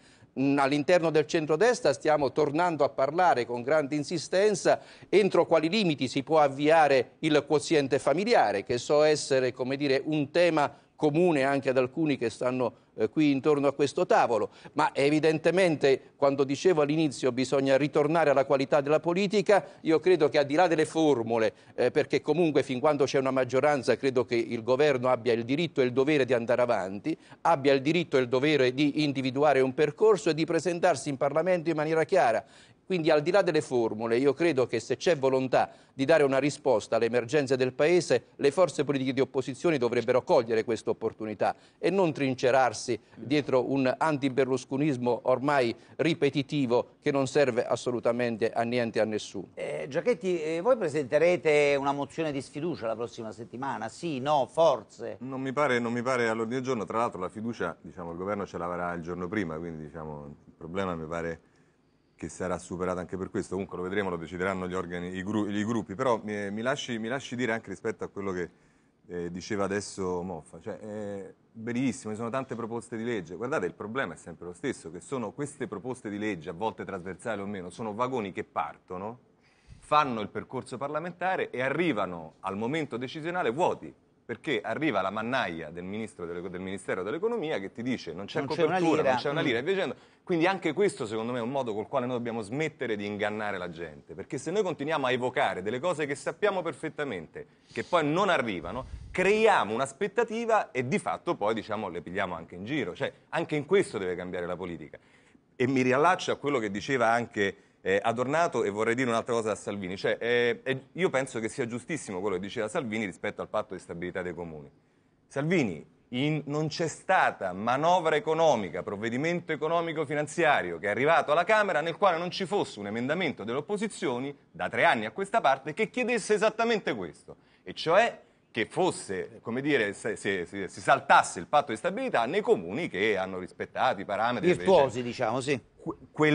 all'interno del centrodestra stiamo tornando a parlare con grande insistenza entro quali limiti si può avviare il quoziente familiare, che so essere dire, un tema comune anche ad alcuni che stanno eh, qui intorno a questo tavolo, ma evidentemente quando dicevo all'inizio bisogna ritornare alla qualità della politica, io credo che al di là delle formule, eh, perché comunque fin quando c'è una maggioranza credo che il governo abbia il diritto e il dovere di andare avanti, abbia il diritto e il dovere di individuare un percorso e di presentarsi in Parlamento in maniera chiara. Quindi al di là delle formule, io credo che se c'è volontà di dare una risposta alle emergenze del Paese, le forze politiche di opposizione dovrebbero cogliere questa opportunità e non trincerarsi dietro un anti-berlusconismo ormai ripetitivo che non serve assolutamente a niente e a nessuno. Eh, Giacchetti, eh, voi presenterete una mozione di sfiducia la prossima settimana? Sì, no, forse? Non mi pare, non mi pare all'ordine del giorno, tra l'altro la fiducia diciamo, il governo ce l'avrà il giorno prima, quindi diciamo, il problema mi pare che sarà superata anche per questo, comunque lo vedremo, lo decideranno gli organi, i, gru, i gruppi, però mi, eh, mi, lasci, mi, lasci, dire anche rispetto a quello che eh, diceva adesso Moffa, cioè, eh, benissimo, ci sono tante proposte di legge, guardate il problema è sempre lo stesso, che sono queste proposte di legge, a volte trasversali o meno, sono vagoni che partono, fanno il percorso parlamentare e arrivano al momento decisionale vuoti, perché arriva la mannaia del, delle, del Ministero dell'Economia che ti dice non c'è copertura, non c'è una lira, mm. e via Quindi anche questo secondo me è un modo col quale noi dobbiamo smettere di ingannare la gente, perché se noi continuiamo a evocare delle cose che sappiamo perfettamente, che poi non arrivano, creiamo un'aspettativa e di fatto poi diciamo, le pigliamo anche in giro, cioè anche in questo deve cambiare la politica. E mi riallaccio a quello che diceva anche eh, adornato e vorrei dire un'altra cosa a Salvini, cioè, eh, eh, io penso che sia giustissimo quello che diceva Salvini rispetto al patto di stabilità dei comuni. Salvini, in, non c'è stata manovra economica, provvedimento economico-finanziario che è arrivato alla Camera nel quale non ci fosse un emendamento delle opposizioni da tre anni a questa parte che chiedesse esattamente questo, e cioè che fosse, come dire, se, se, se, si saltasse il patto di stabilità nei comuni che hanno rispettato i parametri. Virtuosi, invece. diciamo, sì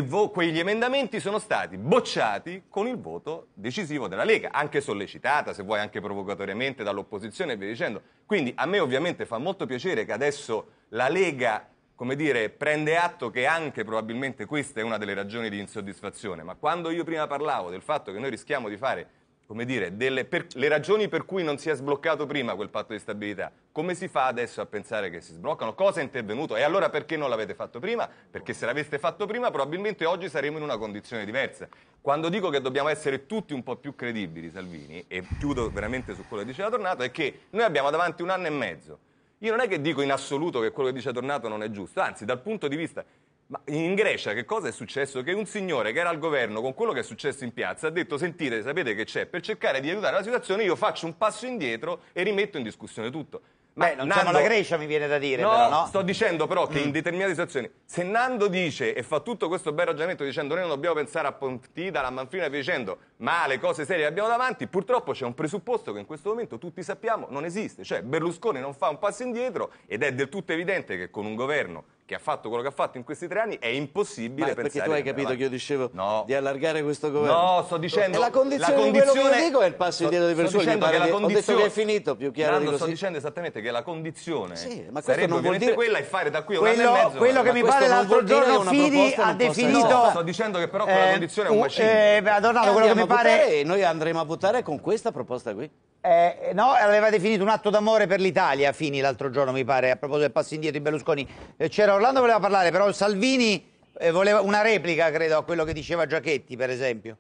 vo- quegli emendamenti sono stati bocciati con il voto decisivo della Lega, anche sollecitata, se vuoi anche provocatoriamente dall'opposizione e via dicendo. Quindi a me ovviamente fa molto piacere che adesso la Lega come dire, prende atto che anche probabilmente questa è una delle ragioni di insoddisfazione, ma quando io prima parlavo del fatto che noi rischiamo di fare come dire, delle, per, le ragioni per cui non si è sbloccato prima quel patto di stabilità, come si fa adesso a pensare che si sbloccano? Cosa è intervenuto? E allora perché non l'avete fatto prima? Perché se l'aveste fatto prima probabilmente oggi saremmo in una condizione diversa. Quando dico che dobbiamo essere tutti un po' più credibili, Salvini, e chiudo veramente su quello che diceva Tornato, è che noi abbiamo davanti un anno e mezzo. Io non è che dico in assoluto che quello che dice Tornato non è giusto, anzi dal punto di vista ma in Grecia che cosa è successo? Che un signore che era al governo con quello che è successo in piazza ha detto sentite, sapete che c'è, per cercare di aiutare la situazione io faccio un passo indietro e rimetto in discussione tutto. Ma Beh, non Nando... siamo la Grecia mi viene da dire no, però, no? sto dicendo però che mm. in determinate situazioni se Nando dice e fa tutto questo bel ragionamento dicendo noi non dobbiamo pensare a Pontida, alla Manfrina e via dicendo ma le cose serie le abbiamo davanti, purtroppo c'è un presupposto che in questo momento tutti sappiamo non esiste, cioè Berlusconi non fa un passo indietro ed è del tutto evidente che con un governo che ha fatto quello che ha fatto in questi tre anni, è impossibile Ma perché tu hai capito che io dicevo no. di allargare questo governo? No, sto dicendo... No. la condizione, la condizione... di quello che dico è il passo indietro di Berlusconi. Sto che la Ho detto che è finito, più chiaro Nando, di così. sto dicendo esattamente che la condizione sì, ma sarebbe non dire... quella e fare da qui a un quello, anno e mezzo... Quello che mi pare l'altro giorno Fidi ha definito... No, sto dicendo che però quella eh, condizione è un macigno. Eh, Donato, eh, quello che mi pare... Noi andremo a votare con questa proposta qui. Eh, no, aveva definito un atto d'amore per l'Italia, Fini, l'altro giorno, mi pare, a proposito del passo indietro di Berlusconi. Eh, c'era allora, Orlando voleva parlare, però Salvini eh, voleva una replica, credo, a quello che diceva Giachetti, per esempio.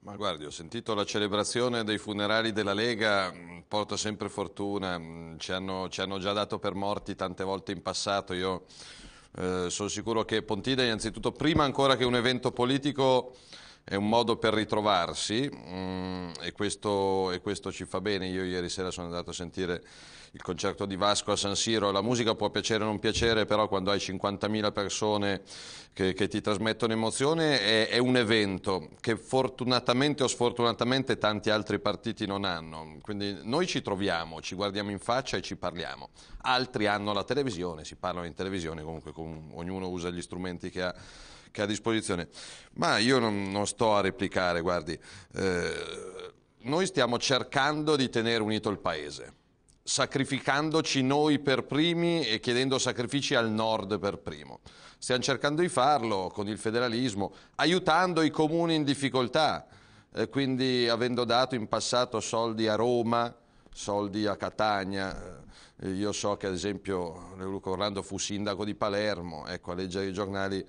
Ma guardi, ho sentito la celebrazione dei funerali della Lega, mm, porta sempre fortuna, mm, ci hanno, ci hanno già dato per morti tante volte in passato, io eh, sono sicuro che Pontide, innanzitutto prima ancora che un evento politico è un modo per ritrovarsi mm, e, questo, e questo ci fa bene, io ieri sera sono andato a sentire il concerto di Vasco a San Siro, la musica può piacere o non piacere, però quando hai 50.000 persone che, che ti trasmettono emozione è, è, un evento che fortunatamente o sfortunatamente tanti altri partiti non hanno. Quindi noi ci troviamo, ci guardiamo in faccia e ci parliamo. Altri hanno la televisione, si parlano in televisione, comunque con, ognuno usa gli strumenti che ha che ha a disposizione. Ma io non, non sto a replicare, guardi, eh, noi stiamo cercando di tenere unito il Paese sacrificandoci noi per primi e chiedendo sacrifici al nord per primo. Stiamo cercando di farlo con il federalismo, aiutando i comuni in difficoltà, eh, quindi avendo dato in passato soldi a Roma, soldi a Catania. Eh, io so che ad esempio Leuco Orlando fu sindaco di Palermo, ecco, a leggere i giornali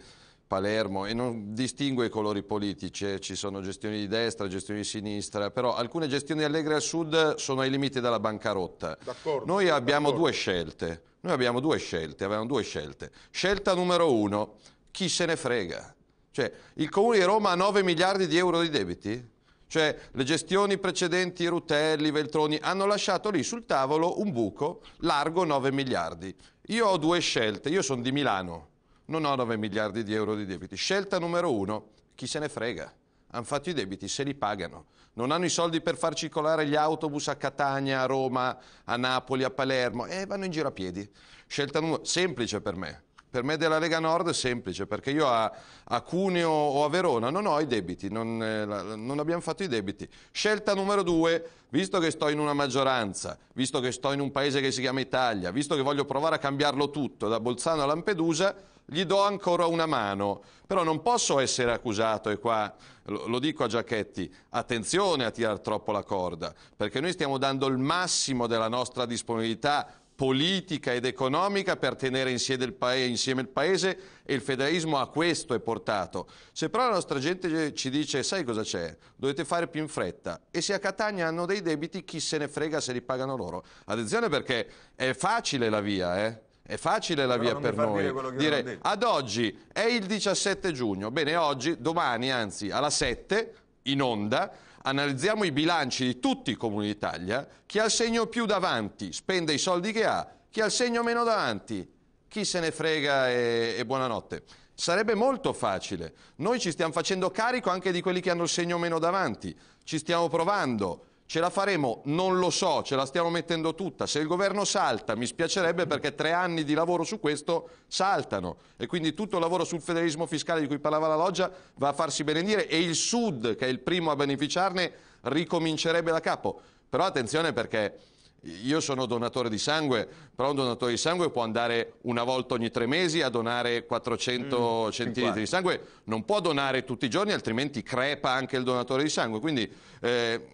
Palermo e non distingue i colori politici, eh. ci sono gestioni di destra, gestioni di sinistra, però alcune gestioni allegre al sud sono ai limiti della bancarotta. Noi abbiamo due scelte, noi abbiamo due scelte, avevamo due scelte. Scelta numero uno, chi se ne frega? Cioè, il Comune di Roma ha 9 miliardi di euro di debiti? Cioè, le gestioni precedenti, Rutelli, Veltroni, hanno lasciato lì sul tavolo un buco largo 9 miliardi. Io ho due scelte, io sono di Milano, non ho 9 miliardi di euro di debiti. Scelta numero uno, chi se ne frega? Hanno fatto i debiti, se li pagano. Non hanno i soldi per far circolare gli autobus a Catania, a Roma, a Napoli, a Palermo e vanno in giro a piedi. Scelta numero semplice per me. Per me della Lega Nord è semplice, perché io a, a Cuneo o a Verona non ho i debiti, non, eh, non, abbiamo fatto i debiti. Scelta numero due, visto che sto in una maggioranza, visto che sto in un paese che si chiama Italia, visto che voglio provare a cambiarlo tutto, da Bolzano a Lampedusa, gli do ancora una mano, però non posso essere accusato, e qua lo dico a Giachetti, attenzione a tirare troppo la corda, perché noi stiamo dando il massimo della nostra disponibilità politica ed economica per tenere insieme il, paese, insieme il, paese, e il federalismo a questo è portato. Se però la nostra gente ci dice sai cosa c'è, dovete fare più in fretta e se a Catania hanno dei debiti chi se ne frega se li pagano loro. Attenzione perché è facile la via, eh? È facile la via per noi. Dire, dire ad oggi è il 17 giugno. Bene, oggi, domani, anzi, alla 7, in onda, analizziamo i bilanci di tutti i comuni d'Italia. Chi ha il segno più davanti spende i soldi che ha, chi ha il segno meno davanti, chi se ne frega e, e buonanotte. Sarebbe molto facile. Noi ci stiamo facendo carico anche di quelli che hanno il segno meno davanti. Ci stiamo provando Ce la faremo? Non lo so, ce la stiamo mettendo tutta. Se il governo salta, mi spiacerebbe perché tre anni di lavoro su questo saltano e quindi tutto il lavoro sul federalismo fiscale di cui parlava la loggia va a farsi benedire e il Sud, che è il primo a beneficiarne, ricomincerebbe da capo. Però attenzione perché io sono donatore di sangue, però un donatore di sangue può andare una volta ogni tre mesi a donare 400 mm, centilitri di sangue, non può donare tutti i giorni altrimenti crepa anche il donatore di sangue. Quindi... Eh,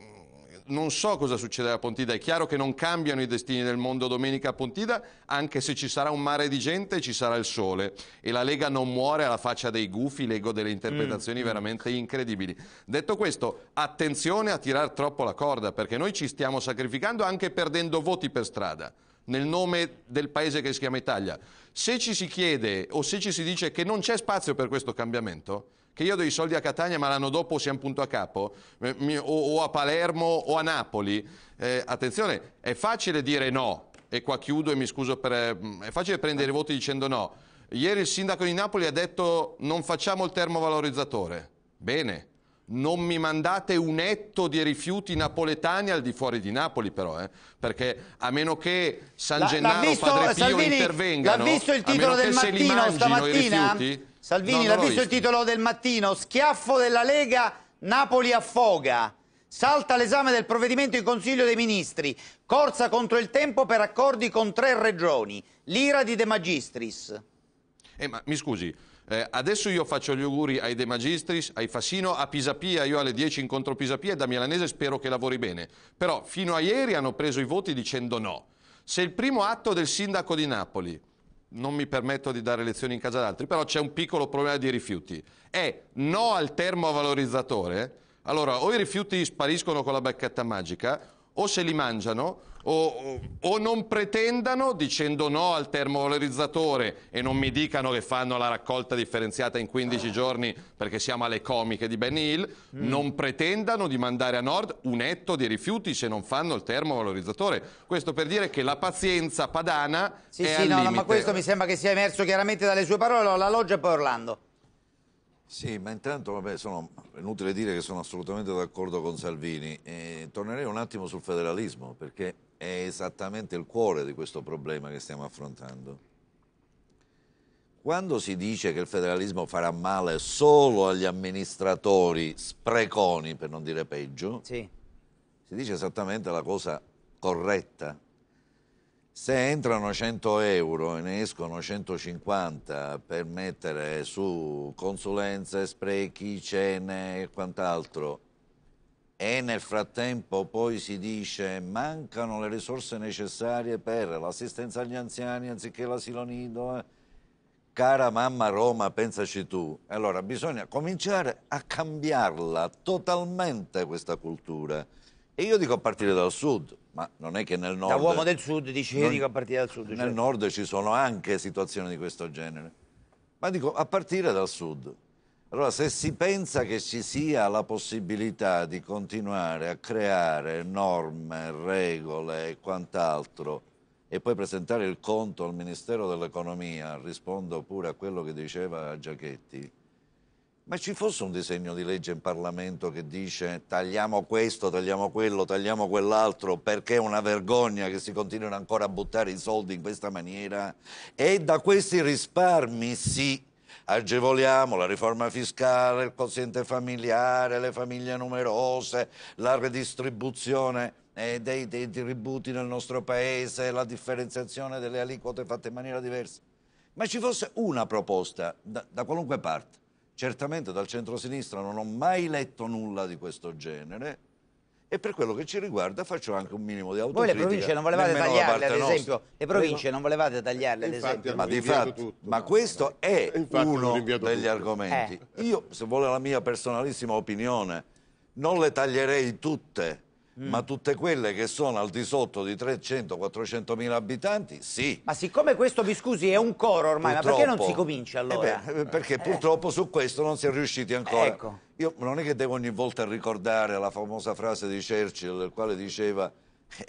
non so cosa succederà a Pontida, è chiaro che non cambiano i destini del mondo domenica a Pontida, anche se ci sarà un mare di gente ci sarà il sole e la Lega non muore alla faccia dei gufi, leggo delle interpretazioni mm, mm. veramente incredibili. Detto questo, attenzione a tirar troppo la corda perché noi ci stiamo sacrificando anche perdendo voti per strada nel nome del paese che si chiama Italia. Se ci si chiede o se ci si dice che non c'è spazio per questo cambiamento, che io do i soldi a Catania ma l'anno dopo siamo punto a capo, eh, o, a Palermo o a Napoli. Eh, attenzione, è facile dire no, e qua chiudo e mi scuso per... Mm, è facile prendere i voti dicendo no. Ieri il sindaco di Napoli ha detto non facciamo il termovalorizzatore. Bene, non mi mandate un etto di rifiuti napoletani al di fuori di Napoli però, eh? perché a meno che San Gennaro, visto, Padre Pio Salvini, intervengano, l'ha visto il titolo del mattino stamattina? Salvini, no, l'ha visto, visto il titolo del mattino, schiaffo della Lega, Napoli affoga. Salta l'esame del provvedimento in Consiglio dei Ministri, corsa contro il tempo per accordi con tre regioni, l'ira di De Magistris. Eh, ma mi scusi, eh, adesso io faccio gli auguri ai De Magistris, ai Fassino, a Pisapia, io alle 10 incontro Pisapia e da Milanese spero che lavori bene. Però fino a ieri hanno preso i voti dicendo no. Se il primo atto del sindaco di Napoli non mi permetto di dare lezioni in casa ad altri, però c'è un piccolo problema di rifiuti. È no al termovalorizzatore. Allora, o i rifiuti spariscono con la bacchetta magica, o se li mangiano o, o, non pretendano dicendo no al termovalorizzatore e non mi dicano che fanno la raccolta differenziata in 15 giorni perché siamo alle comiche di Ben Hill, mm. non pretendano di mandare a nord un etto di rifiuti se non fanno il termovalorizzatore. Questo per dire che la pazienza padana sì, è sì, al no, limite. Sì, no, ma questo mi sembra che sia emerso chiaramente dalle sue parole, la loggia e poi Orlando. Sì, ma intanto vabbè, sono, è inutile dire che sono assolutamente d'accordo con Salvini. E tornerei un attimo sul federalismo, perché è esattamente il cuore di questo problema che stiamo affrontando. Quando si dice che il federalismo farà male solo agli amministratori spreconi, per non dire peggio, sì. si dice esattamente la cosa corretta. Se entrano 100 euro e ne escono 150 per mettere su consulenze, sprechi, cene e quant'altro, e nel frattempo poi si dice mancano le risorse necessarie per l'assistenza agli anziani anziché l'asilo nido, eh? cara mamma Roma, pensaci tu. Allora bisogna cominciare a cambiarla totalmente questa cultura. E io dico a partire dal sud, ma non è che nel nord... Da uomo del sud dici non, io dico a partire dal sud. Nel certo. nord ci sono anche situazioni di questo genere, ma dico a partire dal sud. Allora se si pensa che ci sia la possibilità di continuare a creare norme, regole e quant'altro e poi presentare il conto al Ministero dell'Economia, rispondo pure a quello che diceva Giachetti, ma ci fosse un disegno di legge in Parlamento che dice tagliamo questo, tagliamo quello, tagliamo quell'altro, perché è una vergogna che si continuino ancora a buttare i soldi in questa maniera? E da questi risparmi sì, agevoliamo la riforma fiscale, il quoziente familiare, le famiglie numerose, la redistribuzione eh, dei, dei tributi nel nostro paese, la differenziazione delle aliquote fatte in maniera diversa. Ma ci fosse una proposta da, da qualunque parte certamente dal centrosinistra non ho mai letto nulla di questo genere e per quello che ci riguarda faccio anche un minimo di autocritica. Voi le province non volevate tagliarle ad esempio, le province non volevate tagliarle ad esempio. Ma, di fatto, tutto, ma no, questo no. è uno degli tutto. argomenti. Eh. Io, se vuole la mia personalissima opinione, non le taglierei tutte, mm. ma tutte quelle che sono al di sotto di 300-400 mila abitanti, sì. Ma siccome questo, mi scusi, è un coro ormai, purtroppo, ma perché non si comincia eh allora? Eh beh, perché eh, eh. purtroppo su questo non si è riusciti ancora. Ecco. Io non è che devo ogni volta ricordare la famosa frase di Churchill, il quale diceva... Eh,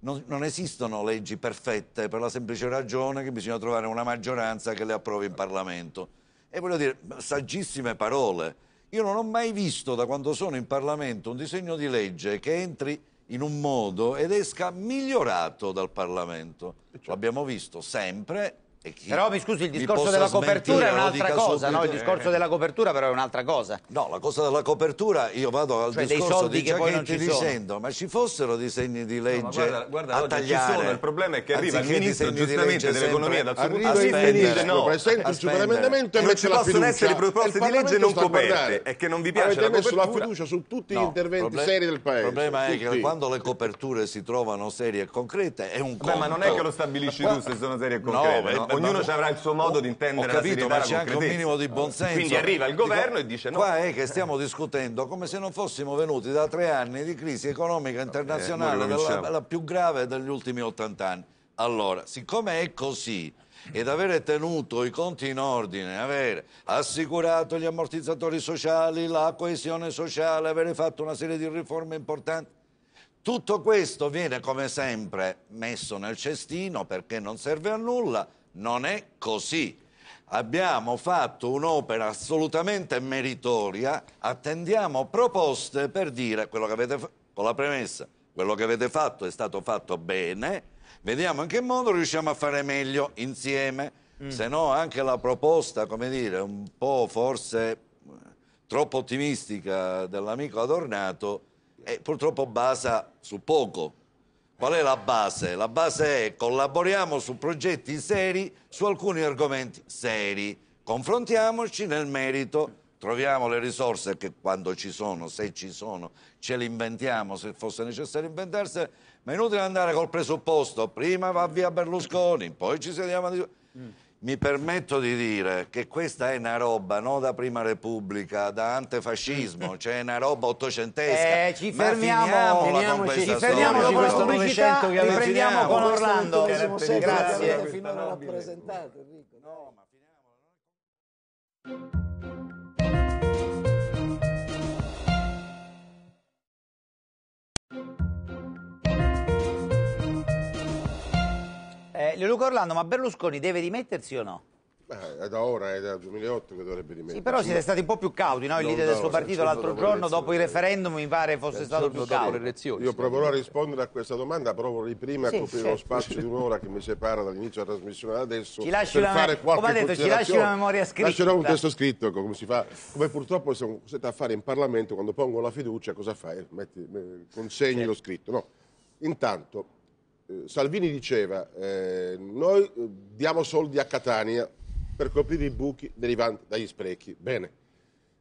non, non, esistono leggi perfette per la semplice ragione che bisogna trovare una maggioranza che le approvi in Parlamento. E voglio dire, saggissime parole, io non ho mai visto da quando sono in Parlamento un disegno di legge che entri in un modo ed esca migliorato dal Parlamento. Cioè? L'abbiamo visto sempre però mi scusi, il discorso della copertura è un'altra cosa, no? Il discorso eh. della copertura però è un'altra cosa. No, la cosa della copertura, io vado al cioè, discorso di Giachetti dicendo, ma ci fossero disegni di legge no, guarda, guarda, a tagliare. Sono, il problema è che arriva il ministro giustamente dell'economia dal suo punto di vista. No, presenta il superemendamento e non mette la fiducia. possono essere proposte di legge non coperte, è che non vi piace la copertura. messo la fiducia su tutti gli interventi seri del Paese. Il problema è che quando le coperture si trovano serie e concrete è un conto. Ma non è che lo stabilisci tu se sono serie e concrete, no? ognuno ma... avrà il suo modo di intendere Ho capito, ma c'è anche un minimo di buonsenso. Quindi arriva il governo Dico, e dice no. Qua è che stiamo discutendo come se non fossimo venuti da tre anni di crisi economica internazionale, eh, della, la più grave degli ultimi 80 anni. Allora, siccome è così ed avere tenuto i conti in ordine, avere assicurato gli ammortizzatori sociali, la coesione sociale, avere fatto una serie di riforme importanti, tutto questo viene come sempre messo nel cestino perché non serve a nulla non è così. Abbiamo fatto un'opera assolutamente meritoria, attendiamo proposte per dire quello che avete fatto, con la premessa, quello che avete fatto è stato fatto bene, vediamo in che modo riusciamo a fare meglio insieme. Mm. Se no anche la proposta, come dire, un po' forse eh, troppo ottimistica dell'amico Adornato, è eh, purtroppo basa su poco. Qual è la base? La base è collaboriamo su progetti seri, su alcuni argomenti seri, confrontiamoci nel merito, troviamo le risorse che quando ci sono, se ci sono, ce le inventiamo se fosse necessario inventarsele, ma è inutile andare col presupposto, prima va via Berlusconi, poi ci sediamo a Mm mi permetto di dire che questa è una roba non da prima repubblica, da antifascismo, cioè una roba ottocentesca. Eh, ci fermiamo, fermiamoci, ci fermiamo con questo Novecento che riprendiamo con Orlando. Grazie. Grazie. Fino alla rappresentata, Enrico. No, ma finiamo. Eh, Luca Orlando, ma Berlusconi deve dimettersi o no? Beh, è da ora, è dal 2008 che dovrebbe dimettersi. Sì, però siete stati un po' più cauti, no? Il leader del suo partito l'altro giorno, dopo il referendum, mi pare fosse stato più cauto. Io proverò a rispondere a questa domanda, però vorrei prima sì, coprire certo. lo spazio di un'ora che mi separa dall'inizio della trasmissione ad adesso. Ci lasci una, fare come detto, ci lasci una memoria scritta. Lascerò un testo scritto, come si fa. Come purtroppo sono costretto a fare in Parlamento, quando pongo la fiducia, cosa fai? Metti, eh, consegni certo. lo scritto. No. Intanto, eh, Salvini diceva eh, noi eh, diamo soldi a Catania per coprire i buchi derivanti dagli sprechi. Bene,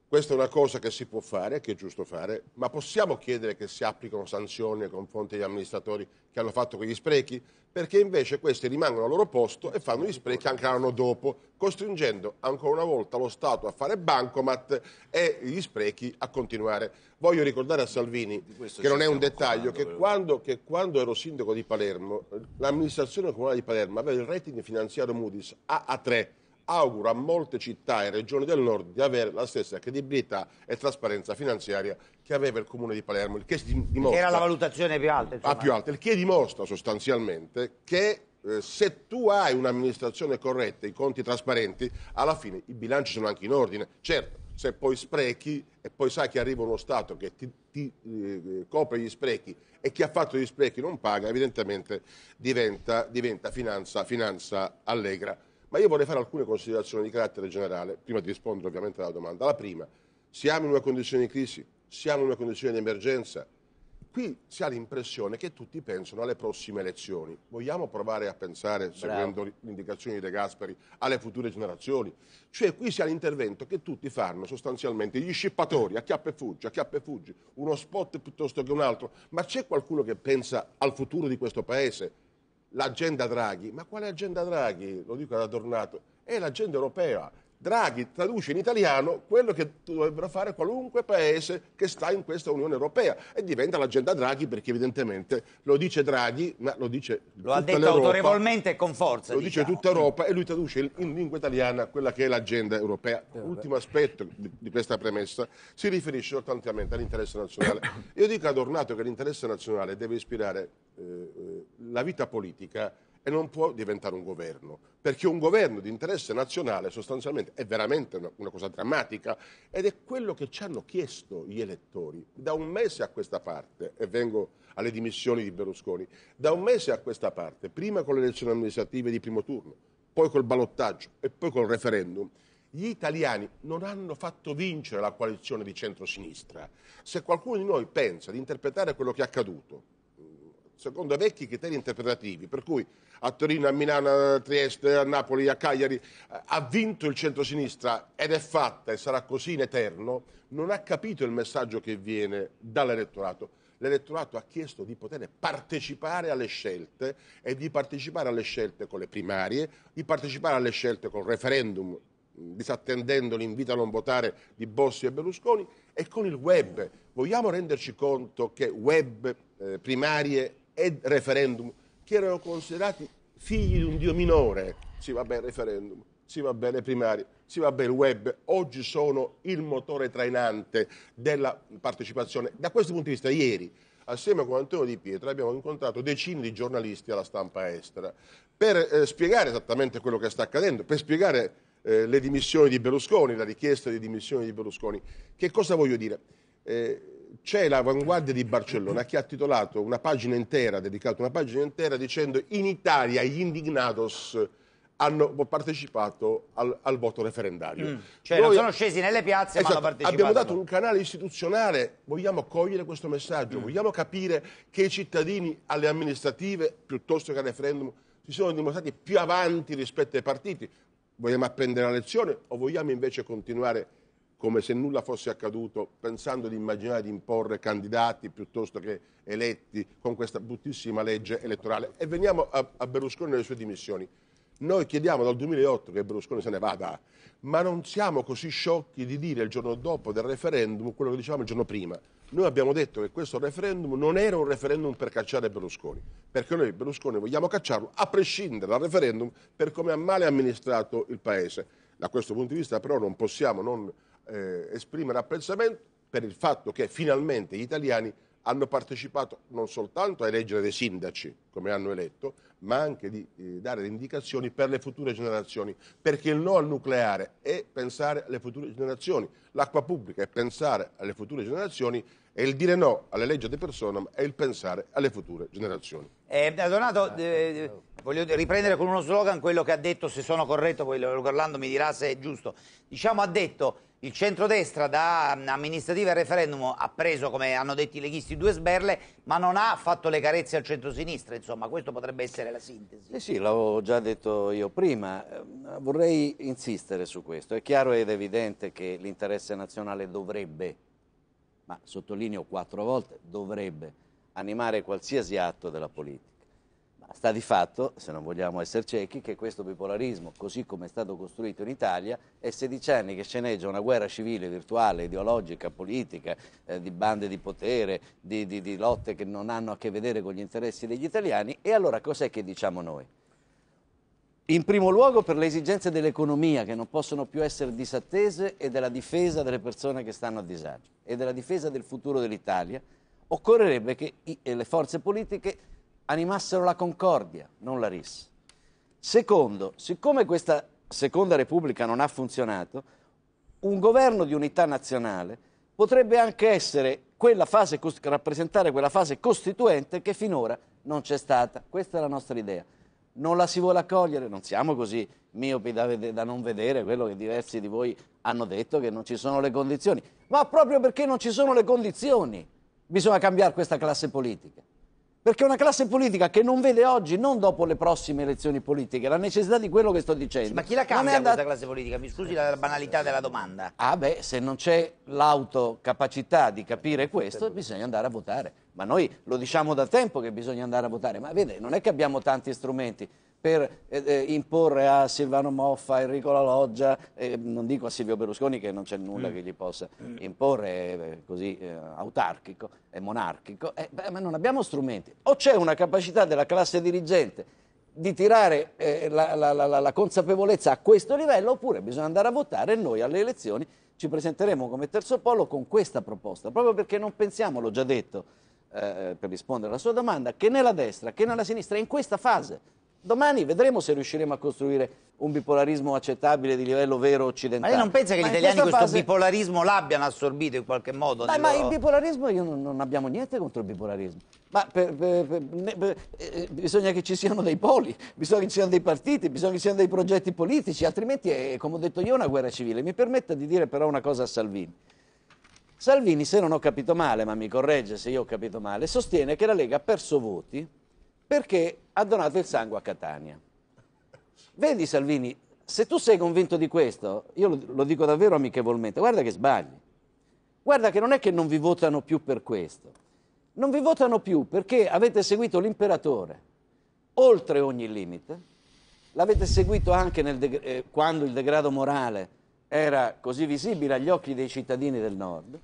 questa è una cosa che si può fare, che è giusto fare, ma possiamo chiedere che si applicano sanzioni nei confronti degli amministratori che hanno fatto quegli sprechi? Perché invece questi rimangono al loro posto e fanno gli sprechi anche l'anno dopo, costringendo ancora una volta lo Stato a fare bancomat e gli sprechi a continuare. Voglio ricordare a Salvini, che non è un dettaglio, che quando, che quando ero sindaco di Palermo, l'amministrazione comunale di Palermo aveva il rating finanziario Moody's AA3 auguro a molte città e regioni del nord di avere la stessa credibilità e trasparenza finanziaria che aveva il comune di Palermo, il che dimostra, era la valutazione più alta, ah, insomma. più alta, il che dimostra sostanzialmente che eh, se tu hai un'amministrazione corretta, i conti trasparenti, alla fine i bilanci sono anche in ordine. Certo, se poi sprechi e poi sai che arriva uno Stato che ti, ti eh, copre gli sprechi e chi ha fatto gli sprechi non paga, evidentemente diventa, diventa finanza, finanza allegra. Ma io vorrei fare alcune considerazioni di carattere generale, prima di rispondere ovviamente alla domanda. La prima, siamo in una condizione di crisi, siamo in una condizione di emergenza. Qui si ha l'impressione che tutti pensano alle prossime elezioni. Vogliamo provare a pensare, seguendo le indicazioni di De Gasperi, alle future generazioni? Cioè qui si ha l'intervento che tutti fanno sostanzialmente, gli scippatori, a chiappe e fuggi, a chiappe e fuggi, uno spot piuttosto che un altro. Ma c'è qualcuno che pensa al futuro di questo Paese? l'agenda Draghi. Ma quale agenda Draghi? Lo dico ad Adornato. È l'agenda europea Draghi traduce in italiano quello che dovrebbero fare qualunque paese che sta in questa Unione Europea e diventa l'agenda Draghi perché evidentemente lo dice Draghi, ma lo dice lo ha detto l'Europa, autorevolmente e con forza. Lo diciamo. dice tutta Europa e lui traduce in lingua italiana quella che è l'agenda europea. Eh, L'ultimo aspetto di, di, questa premessa si riferisce soltanto all'interesse nazionale. Io dico ad Ornato che l'interesse nazionale deve ispirare eh, eh la vita politica e non può diventare un governo, perché un governo di interesse nazionale sostanzialmente è veramente una, una, cosa drammatica ed è quello che ci hanno chiesto gli elettori da un mese a questa parte, e vengo alle dimissioni di Berlusconi, da un mese a questa parte, prima con le elezioni amministrative di primo turno, poi col ballottaggio e poi col referendum, gli italiani non hanno fatto vincere la coalizione di centrosinistra. Se qualcuno di noi pensa di interpretare quello che è accaduto secondo vecchi criteri interpretativi, per cui a Torino, a Milano, a Trieste, a Napoli, a Cagliari eh, ha vinto il centrosinistra ed è fatta e sarà così in eterno, non ha capito il messaggio che viene dall'elettorato. L'elettorato ha chiesto di poter partecipare alle scelte e di partecipare alle scelte con le primarie, di partecipare alle scelte col referendum disattendendo l'invito a non votare di Bossi e Berlusconi e con il web. Vogliamo renderci conto che web, eh, primarie e referendum, che erano considerati figli di un dio minore. Sì, va bene, referendum, sì, va bene, primari, sì, va bene, web. Oggi sono il motore trainante della partecipazione. Da questo punto di vista, ieri, assieme con Antonio Di Pietra, abbiamo incontrato decine di giornalisti alla stampa estera per eh, spiegare esattamente quello che sta accadendo, per spiegare eh, le dimissioni di Berlusconi, la richiesta di dimissioni di Berlusconi. Che cosa voglio dire? Eh, c'è l'avanguardia di Barcellona che ha titolato una pagina intera, dedicato una pagina intera dicendo in Italia gli indignados hanno partecipato al, al voto referendario. Mm. Cioè Noi, non sono scesi nelle piazze esatto, ma hanno esatto, partecipato. Abbiamo dato un canale istituzionale, vogliamo cogliere questo messaggio, mm. vogliamo capire che i cittadini alle amministrative piuttosto che al referendum si sono dimostrati più avanti rispetto ai partiti. Vogliamo apprendere la lezione o vogliamo invece continuare come se nulla fosse accaduto, pensando di immaginare di imporre candidati piuttosto che eletti con questa bruttissima legge elettorale. E veniamo a, a Berlusconi alle sue dimissioni. Noi chiediamo dal 2008 che Berlusconi se ne vada, ma non siamo così sciocchi di dire il giorno dopo del referendum quello che dicevamo il giorno prima. Noi abbiamo detto che questo referendum non era un referendum per cacciare Berlusconi, perché noi Berlusconi vogliamo cacciarlo a prescindere dal referendum per come ha male amministrato il Paese. Da questo punto di vista però non possiamo non eh, esprimere apprezzamento per il fatto che finalmente gli italiani hanno partecipato non soltanto a eleggere dei sindaci, come hanno eletto, ma anche di eh, dare le indicazioni per le future generazioni, perché il no al nucleare è pensare alle future generazioni, l'acqua pubblica è pensare alle future generazioni e il dire no alle leggi di persona è il pensare alle future generazioni. Eh, Donato, eh, voglio riprendere con uno slogan quello che ha detto, se sono corretto poi Orlando mi dirà se è giusto. Diciamo ha detto il centrodestra da amministrativa e referendum ha preso, come hanno detto i leghisti, due sberle, ma non ha fatto le carezze al centrosinistra, insomma, questo potrebbe essere la sintesi. Eh sì, l'avevo già detto io prima, ehm, vorrei insistere su questo. È chiaro ed evidente che l'interesse nazionale dovrebbe, ma sottolineo quattro volte, dovrebbe animare qualsiasi atto della politica. Sta di fatto, se non vogliamo essere ciechi, che questo bipolarismo, così come è stato costruito in Italia, è 16 anni che sceneggia una guerra civile, virtuale, ideologica, politica, eh, di bande di potere, di, di, di lotte che non hanno a che vedere con gli interessi degli italiani. E allora cos'è che diciamo noi? In primo luogo per le esigenze dell'economia che non possono più essere disattese e della difesa delle persone che stanno a disagio e della difesa del futuro dell'Italia, occorrerebbe che i, eh, le forze politiche animassero la concordia, non la rissa. Secondo, siccome questa seconda repubblica non ha funzionato, un governo di unità nazionale potrebbe anche quella fase, rappresentare quella fase costituente che finora non c'è stata. Questa è la nostra idea. Non la si vuole accogliere, non siamo così miopi da, da non vedere quello che diversi di voi hanno detto, che non ci sono le condizioni. Ma proprio perché non ci sono le condizioni bisogna cambiare questa classe politica. Perché una classe politica che non vede oggi, non dopo le prossime elezioni politiche, la necessità di quello che sto dicendo. Sì, ma chi la cambia questa classe politica? Mi scusi la banalità della domanda. Ah beh, se non c'è l'autocapacità di capire questo, bisogna andare a votare. Ma noi lo diciamo da tempo che bisogna andare a votare, ma vede, non è che abbiamo tanti strumenti per eh, eh, imporre a Silvano Moffa, Enrico La Loggia, eh, non dico a Silvio Berlusconi che non c'è nulla mm. che gli possa mm. imporre, eh, così eh, autarchico e monarchico, eh, beh, ma non abbiamo strumenti. O c'è una capacità della classe dirigente di tirare la, la, la, la consapevolezza a questo livello, oppure bisogna andare a votare e noi alle elezioni ci presenteremo come terzo polo con questa proposta, proprio perché non pensiamo, l'ho già detto, eh, per rispondere alla sua domanda, che né la destra che né la sinistra in questa fase Domani vedremo se riusciremo a costruire un bipolarismo accettabile di livello vero occidentale. Ma lei non pensa che ma gli italiani questo fase... bipolarismo l'abbiano assorbito in qualche modo? Dai, ma loro... il bipolarismo, io non, non, abbiamo niente contro il bipolarismo. Ma per, per, per, eh, bisogna che ci siano dei poli, bisogna che ci siano dei partiti, bisogna che ci siano dei progetti politici, altrimenti è, eh, come ho detto io, una guerra civile. Mi permetta di dire però una cosa a Salvini. Salvini, se non ho capito male, ma mi corregge se io ho capito male, sostiene che la Lega ha perso voti perché ha donato il sangue a Catania. Vedi Salvini, se tu sei convinto di questo, io lo, lo dico davvero amichevolmente, guarda che sbagli. Guarda che non è che non vi votano più per questo. Non vi votano più perché avete seguito l'imperatore oltre ogni limite, l'avete seguito anche eh, quando il degrado morale era così visibile agli occhi dei cittadini del nord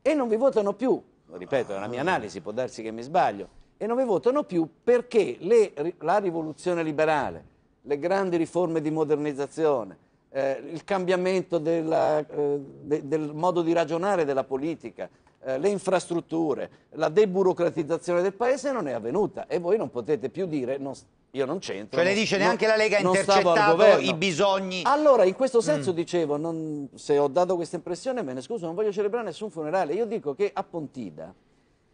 e non vi votano più, ripeto, è una mia analisi, può darsi che mi sbaglio, e non vi votano più perché le, la rivoluzione liberale, le grandi riforme di modernizzazione, eh, il cambiamento della, eh, de, del modo di ragionare della politica, eh, le infrastrutture, la deburocratizzazione del paese non è avvenuta e voi non potete più dire non, io non c'entro. Cioè ne dice non, neanche la Lega ha intercettato i bisogni. Allora in questo mm. senso mm. dicevo, non, se ho dato questa impressione me ne scuso, non voglio celebrare nessun funerale, io dico che a Pontida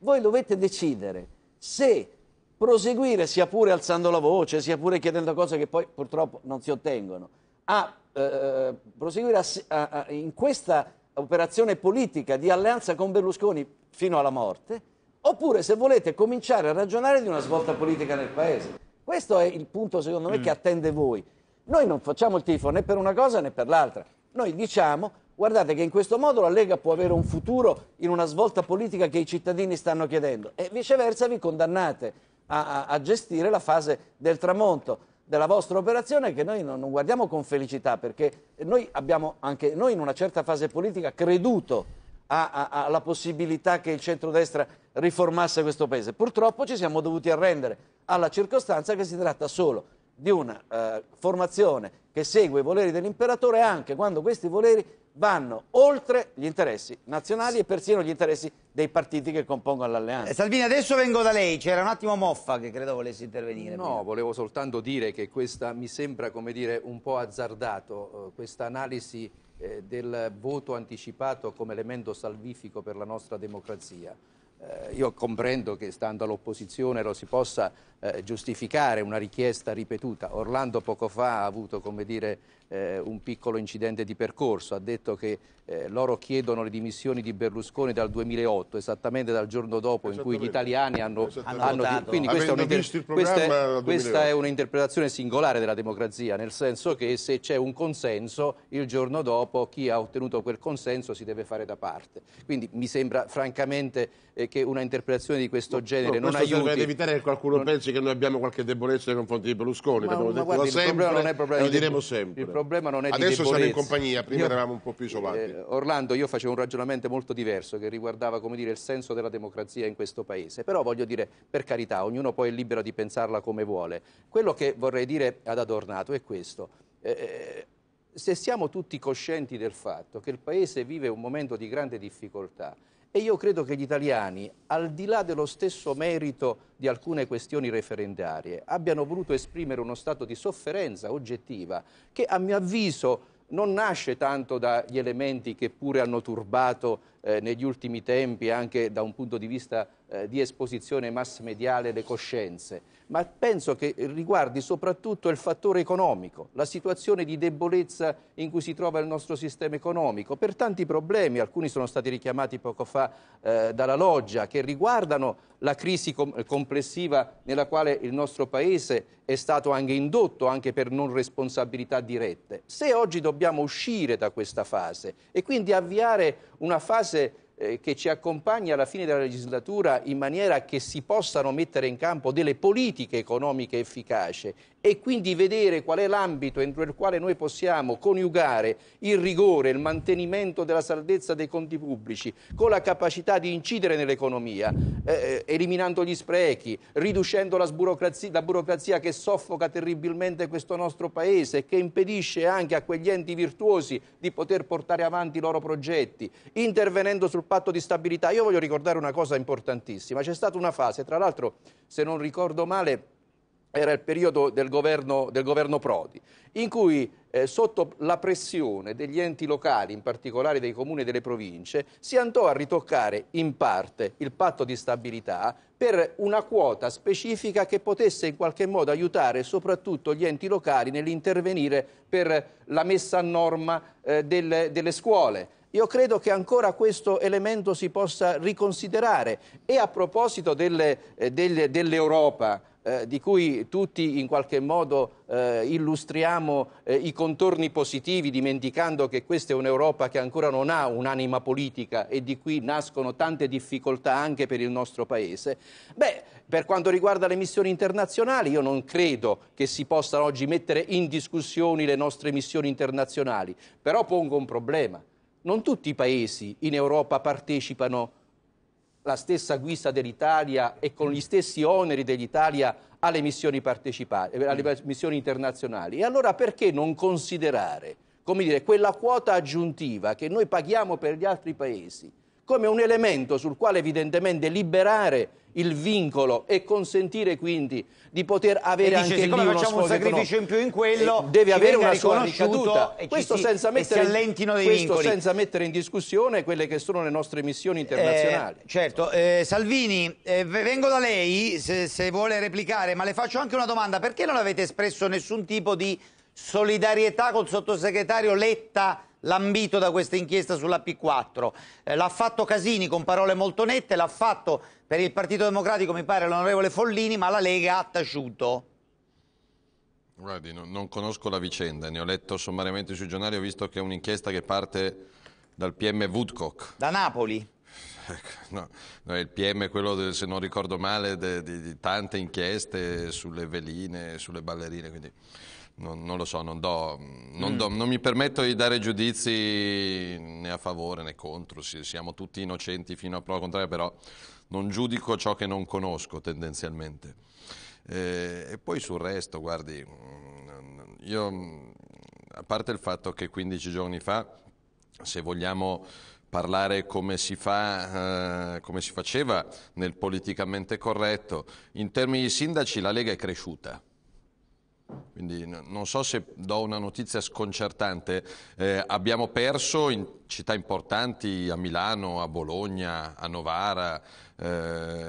voi dovete decidere se proseguire sia pure alzando la voce, sia pure chiedendo cose che poi purtroppo non si ottengono, a eh, eh proseguire a, a, a, in questa operazione politica di alleanza con Berlusconi fino alla morte, oppure se volete cominciare a ragionare di una svolta politica nel Paese. Questo è il punto secondo me mm. che attende voi. Noi non facciamo il tifo né per una cosa né per l'altra. Noi diciamo Guardate che in questo modo la Lega può avere un futuro in una svolta politica che i cittadini stanno chiedendo e viceversa vi condannate a, a, a gestire la fase del tramonto della vostra operazione che noi non, non guardiamo con felicità perché noi abbiamo anche noi in una certa fase politica creduto alla possibilità che il centrodestra riformasse questo paese. Purtroppo ci siamo dovuti arrendere alla circostanza che si tratta solo di una eh, formazione che segue i voleri dell'imperatore anche quando questi voleri vanno oltre gli interessi nazionali e persino gli interessi dei partiti che compongono l'alleanza. Eh, Salvini, adesso vengo da lei, c'era un attimo Moffa che credo volesse intervenire. No, prima. volevo soltanto dire che questa mi sembra come dire un po' azzardato, eh, questa analisi eh, del voto anticipato come elemento salvifico per la nostra democrazia. Eh, io comprendo che stando all'opposizione lo si possa eh, giustificare una richiesta ripetuta. Orlando poco fa ha avuto come dire, eh, un piccolo incidente di percorso, ha detto che eh, loro chiedono le dimissioni di Berlusconi dal 2008, esattamente dal giorno dopo in cui gli italiani hanno, hanno, quindi questa è, questa, è, questa è, un'interpretazione singolare della democrazia, nel senso che se c'è un consenso, il giorno dopo chi ha ottenuto quel consenso si deve fare da parte. Quindi mi sembra francamente eh, che una interpretazione di questo no, genere no, questo non aiuti. Deve evitare che qualcuno non, pensi dirci che noi abbiamo qualche debolezza nei confronti di Berlusconi, l'abbiamo detto guardi, da sempre e lo diremo sempre. Il problema non è Adesso di debolezza. siamo in compagnia, prima io, eravamo un po' più isolati. Eh, Orlando, io facevo un ragionamento molto diverso che riguardava come dire, il senso della democrazia in questo Paese, però voglio dire, per carità, ognuno poi è libero di pensarla come vuole. Quello che vorrei dire ad Adornato è questo. Eh, eh se siamo tutti coscienti del fatto che il Paese vive un momento di grande difficoltà, e io credo che gli italiani, al di là dello stesso merito di alcune questioni referendarie, abbiano voluto esprimere uno stato di sofferenza oggettiva che a mio avviso non nasce tanto dagli elementi che pure hanno turbato eh, negli ultimi tempi anche da un punto di vista eh, di esposizione mass mediale le coscienze, ma penso che riguardi soprattutto il fattore economico, la situazione di debolezza in cui si trova il nostro sistema economico, per tanti problemi, alcuni sono stati richiamati poco fa eh, dalla loggia, che riguardano la crisi com complessiva nella quale il nostro Paese è stato anche indotto, anche per non responsabilità dirette. Se oggi dobbiamo uscire da questa fase e quindi avviare una fase eh, che ci accompagna alla fine della legislatura in maniera che si possano mettere in campo delle politiche economiche efficaci e quindi vedere qual è l'ambito entro il quale noi possiamo coniugare il rigore, il mantenimento della saldezza dei conti pubblici con la capacità di incidere nell'economia, eh, eh eliminando gli sprechi, riducendo la burocrazia, la burocrazia che soffoca terribilmente questo nostro Paese e che impedisce anche a quegli enti virtuosi di poter portare avanti i loro progetti, intervenendo sul patto di stabilità. Io voglio ricordare una cosa importantissima, c'è stata una fase, tra l'altro se non ricordo male, era il periodo del governo, del governo Prodi, in cui eh, sotto la pressione degli enti locali, in particolare dei comuni e delle province, si andò a ritoccare in parte il patto di stabilità per una quota specifica che potesse in qualche modo aiutare soprattutto gli enti locali nell'intervenire per la messa a norma eh, delle, delle scuole. Io credo che ancora questo elemento si possa riconsiderare e a proposito eh, dell'Europa, eh, di cui tutti in qualche modo eh, illustriamo eh, i contorni positivi, dimenticando che questa è un'Europa che ancora non ha un'anima politica e di cui nascono tante difficoltà anche per il nostro Paese. Beh, per quanto riguarda le missioni internazionali, io non credo che si possano oggi mettere in discussione le nostre missioni internazionali, però pongo un problema. Non tutti i paesi in Europa partecipano la stessa guisa dell'Italia e con gli stessi oneri dell'Italia alle missioni, eh, alle mm. missioni internazionali. E allora perché non considerare come dire, quella quota aggiuntiva che noi paghiamo per gli altri paesi come un elemento sul quale evidentemente liberare il vincolo e consentire quindi di poter avere dice, anche lì uno facciamo un sacrificio in più in quello deve avere una sua ricaduta questo, si, senza, mettere, questo senza mettere, in discussione quelle che sono le nostre missioni eh, internazionali eh, certo eh, Salvini eh, vengo da lei se, se vuole replicare ma le faccio anche una domanda perché non avete espresso nessun tipo di solidarietà col sottosegretario Letta lambito da questa inchiesta sulla P4. Eh, l'ha fatto Casini con parole molto nette, l'ha fatto per il Partito Democratico, mi pare, l'onorevole Follini, ma la Lega ha taciuto. Guardi, no, non conosco la vicenda, ne ho letto sommariamente sui giornali, ho visto che è un'inchiesta che parte dal PM Woodcock. Da Napoli? Ecco, no, no, il PM è quello, del, se non ricordo male, di tante inchieste sulle veline, sulle ballerine, quindi non, non lo so, non, do, mm, non, mm. do, non, mi permetto di dare giudizi né a favore né contro, sì, siamo tutti innocenti fino a prova contraria, però non giudico ciò che non conosco tendenzialmente. Eh, e poi sul resto, guardi, mm, io, a parte il fatto che 15 giorni fa, se vogliamo parlare come si, fa, eh, come si faceva nel politicamente corretto, in termini di sindaci la Lega è cresciuta quindi non so se do una notizia sconcertante, eh, abbiamo perso in città importanti, a Milano, a Bologna, a Novara, eh,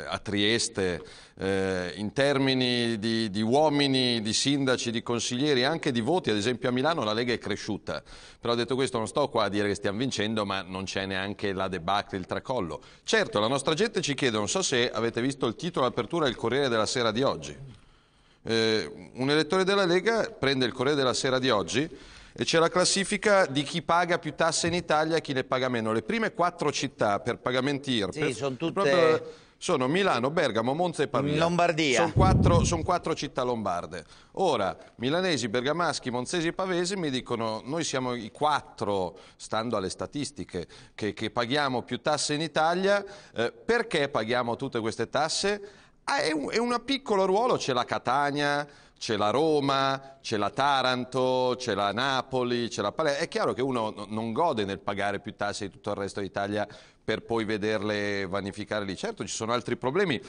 a Trieste, eh, in termini di, di, uomini, di sindaci, di consiglieri, anche di voti, ad esempio a Milano la Lega è cresciuta, però detto questo non sto qua a dire che stiamo vincendo, ma non c'è neanche la debacle, il tracollo. Certo, la nostra gente ci chiede, non so se avete visto il titolo apertura del Corriere della Sera di oggi. Eh, un elettore della Lega prende il Corriere della Sera di oggi e c'è la classifica di chi paga più tasse in Italia e chi ne paga meno. Le prime quattro città per pagamenti IRPEF sì, sono, tutte... sono Milano, Bergamo, Monza e Pavia. Lombardia. Sono quattro, son quattro, città lombarde. Ora, milanesi, bergamaschi, monzesi e pavesi mi dicono noi siamo i quattro, stando alle statistiche, che, che paghiamo più tasse in Italia. Eh, perché paghiamo tutte queste tasse? Ah, è, un, è un piccolo ruolo, c'è la Catania, c'è la Roma, c'è la Taranto, c'è la Napoli, c'è la Palermo. È chiaro che uno non gode nel pagare più tasse di tutto il resto d'Italia per poi vederle vanificare lì. Certo, ci sono altri problemi.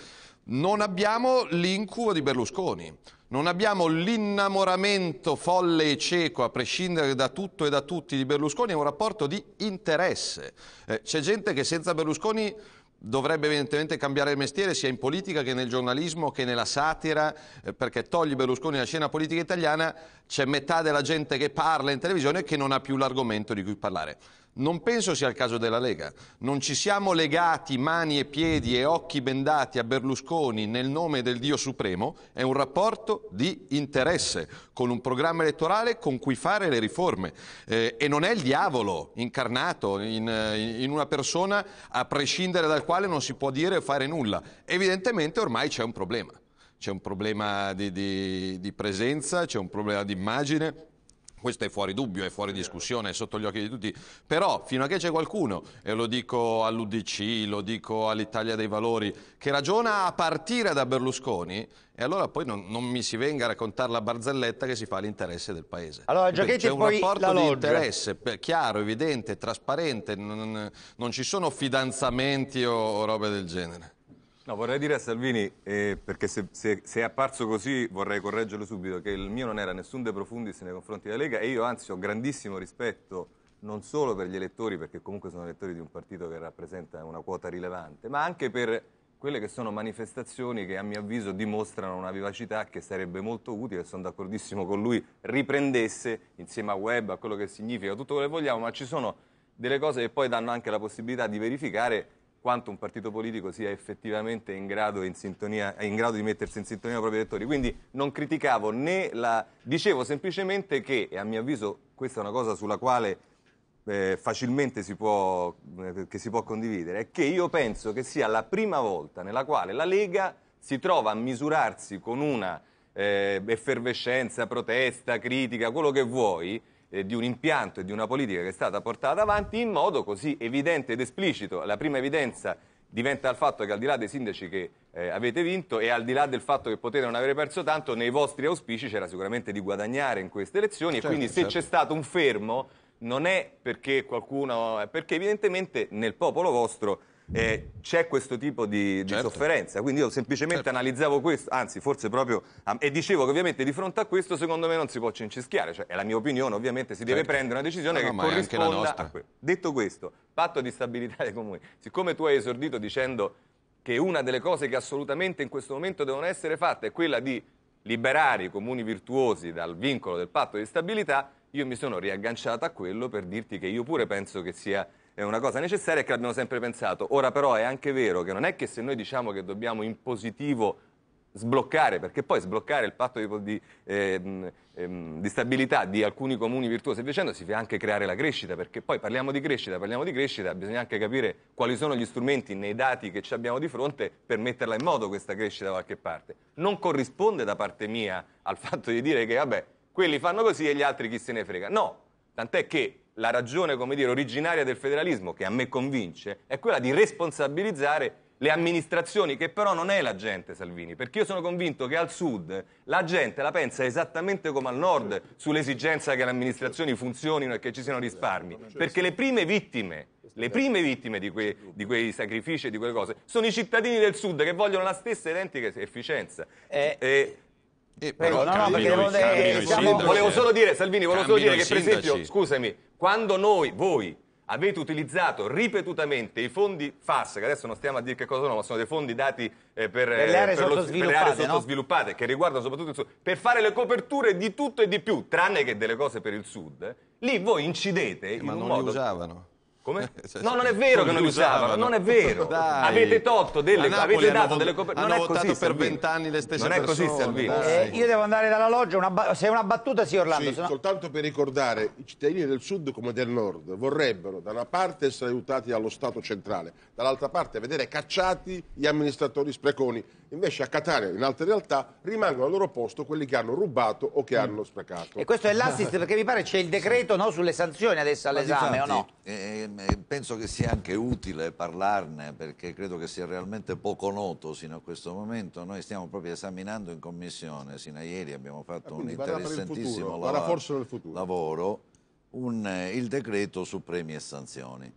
Non abbiamo l'incubo di Berlusconi, non abbiamo l'innamoramento folle e cieco, a prescindere da tutto e da tutti, di Berlusconi, è un rapporto di interesse. Eh, c'è gente che senza Berlusconi dovrebbe evidentemente cambiare il mestiere sia in politica che nel giornalismo che nella satira, eh, perché togli Berlusconi dalla scena politica italiana, c'è metà della gente che parla in televisione che non ha più l'argomento di cui parlare. Non penso sia il caso della Lega. Non ci siamo legati mani e piedi e occhi bendati a Berlusconi nel nome del Dio Supremo, è un rapporto di interesse, con un programma elettorale con cui fare le riforme. Eh, e non è il diavolo incarnato in, eh, in, una persona a prescindere dal quale non si può dire o fare nulla. Evidentemente ormai c'è un problema. C'è un problema di, di, di presenza, c'è un problema di immagine questo è fuori dubbio, è fuori discussione, è sotto gli occhi di tutti. Però fino a che c'è qualcuno, e lo dico all'UDC, lo dico all'Italia dei Valori, che ragiona a partire da Berlusconi, e allora poi non, non mi si venga a raccontare la barzelletta che si fa all'interesse del Paese. Allora, Quindi Giachetti c'è un rapporto di interesse chiaro, evidente, trasparente, non, non ci sono fidanzamenti o, o robe del genere. No, vorrei dire a Salvini, eh, perché se, se, se, è apparso così vorrei correggerlo subito, che il mio non era nessun de profundis nei confronti della Lega e io anzi ho grandissimo rispetto non solo per gli elettori, perché comunque sono elettori di un partito che rappresenta una quota rilevante, ma anche per quelle che sono manifestazioni che a mio avviso dimostrano una vivacità che sarebbe molto utile, sono d'accordissimo con lui, riprendesse insieme a web, a quello che significa, tutto quello che vogliamo, ma ci sono delle cose che poi danno anche la possibilità di verificare quanto un partito politico sia effettivamente in grado, in sintonia, in grado di mettersi in sintonia con i propri elettori. Quindi non criticavo né la... dicevo semplicemente che, e a mio avviso questa è una cosa sulla quale eh, facilmente si può, eh, si può condividere, è che io penso che sia la prima volta nella quale la Lega si trova a misurarsi con una eh, effervescenza, protesta, critica, quello che vuoi, eh, di un impianto e di una politica che è stata portata avanti in modo così evidente ed esplicito. La prima evidenza diventa il fatto che al di là dei sindaci che eh, avete vinto e al di là del fatto che potete non avere perso tanto, nei vostri auspici c'era sicuramente di guadagnare in queste elezioni certo, e quindi certo. se c'è stato un fermo non è perché qualcuno, perché evidentemente nel popolo vostro eh, c'è questo tipo di, certo. sofferenza. Quindi io semplicemente certo. analizzavo questo, anzi forse proprio... Ah, e dicevo che ovviamente di fronte a questo secondo me non si può cincischiare, cioè, è la mia opinione, ovviamente si certo. deve prendere una decisione no, che no, corrisponda a questo. Detto questo, patto di stabilità dei comuni, siccome tu hai esordito dicendo che una delle cose che assolutamente in questo momento devono essere fatte è quella di liberare i comuni virtuosi dal vincolo del patto di stabilità, io mi sono riagganciato a quello per dirti che io pure penso che sia è una cosa necessaria e che l'abbiamo sempre pensato. Ora però è anche vero che non è che se noi diciamo che dobbiamo in positivo sbloccare, perché poi sbloccare il patto di, di, ehm, ehm, di stabilità di alcuni comuni virtuosi e vicendo si fa anche creare la crescita, perché poi parliamo di crescita, parliamo di crescita, bisogna anche capire quali sono gli strumenti nei dati che ci abbiamo di fronte per metterla in moto questa crescita da qualche parte. Non corrisponde da parte mia al fatto di dire che vabbè, quelli fanno così e gli altri chi se ne frega. No, Tant'è che la ragione, come dire, originaria del federalismo, che a me convince, è quella di responsabilizzare le amministrazioni, che però non è la gente Salvini, perché io sono convinto che al sud la gente la pensa esattamente come al nord sull'esigenza che le amministrazioni funzionino e che ci siano risparmi, certo. perché le prime vittime, le certo. prime vittime di, quei, di quei sacrifici e di quelle cose sono i cittadini del sud che vogliono la stessa identica efficienza. Eh, eh, eh, no, no, perché devo de- siamo... Volevo solo dire, Salvini, volevo solo dire che per esempio, scusami, quando noi, voi, avete utilizzato ripetutamente i fondi FAS, che adesso non stiamo a dire che cosa sono, ma sono dei fondi dati eh, per, per, le eh, aree per sottosviluppate, per le sottosviluppate no? che riguardano soprattutto il sud, per fare le coperture di tutto e di più, tranne che delle cose per il sud, eh, lì voi incidete eh, in ma un non modo... usavano. Come? Cioè, no, non è vero che non li usavano, non è vero. Dai. Avete tolto delle, avete dato delle copertine. Non è così per vent'anni le stesse non persone. Non è così, Salvini. Eh, io devo andare dalla loggia, una se una battuta sì Orlando. Sì, sennò... soltanto per ricordare, i cittadini del sud come del nord vorrebbero da una parte essere aiutati dallo Stato centrale, dall'altra parte vedere cacciati gli amministratori spreconi invece a Qatar e in altre realtà rimangono al loro posto quelli che hanno rubato o che mm. hanno sprecato. E questo è l'assist perché mi pare c'è il decreto no, sulle sanzioni adesso all'esame o no? Eh, eh, penso che sia anche utile parlarne perché credo che sia realmente poco noto sino a questo momento. Noi stiamo proprio esaminando in commissione, sino a ieri abbiamo fatto ah, un interessantissimo futuro, lavoro, un, eh, il decreto su premi e sanzioni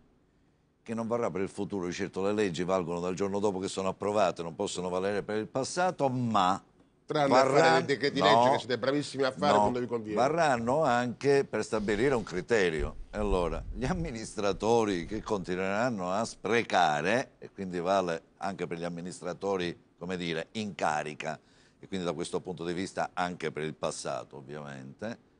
che non varrà per il futuro, certo le leggi valgono dal giorno dopo che sono approvate, non possono valere per il passato, ma tranne varrà... a decreti no, legge che siete bravissimi a fare no, quando vi conviene. Varranno anche per stabilire un criterio. Allora, gli amministratori che continueranno a sprecare, e quindi vale anche per gli amministratori, come dire, in carica, e quindi da questo punto di vista anche per il passato, ovviamente,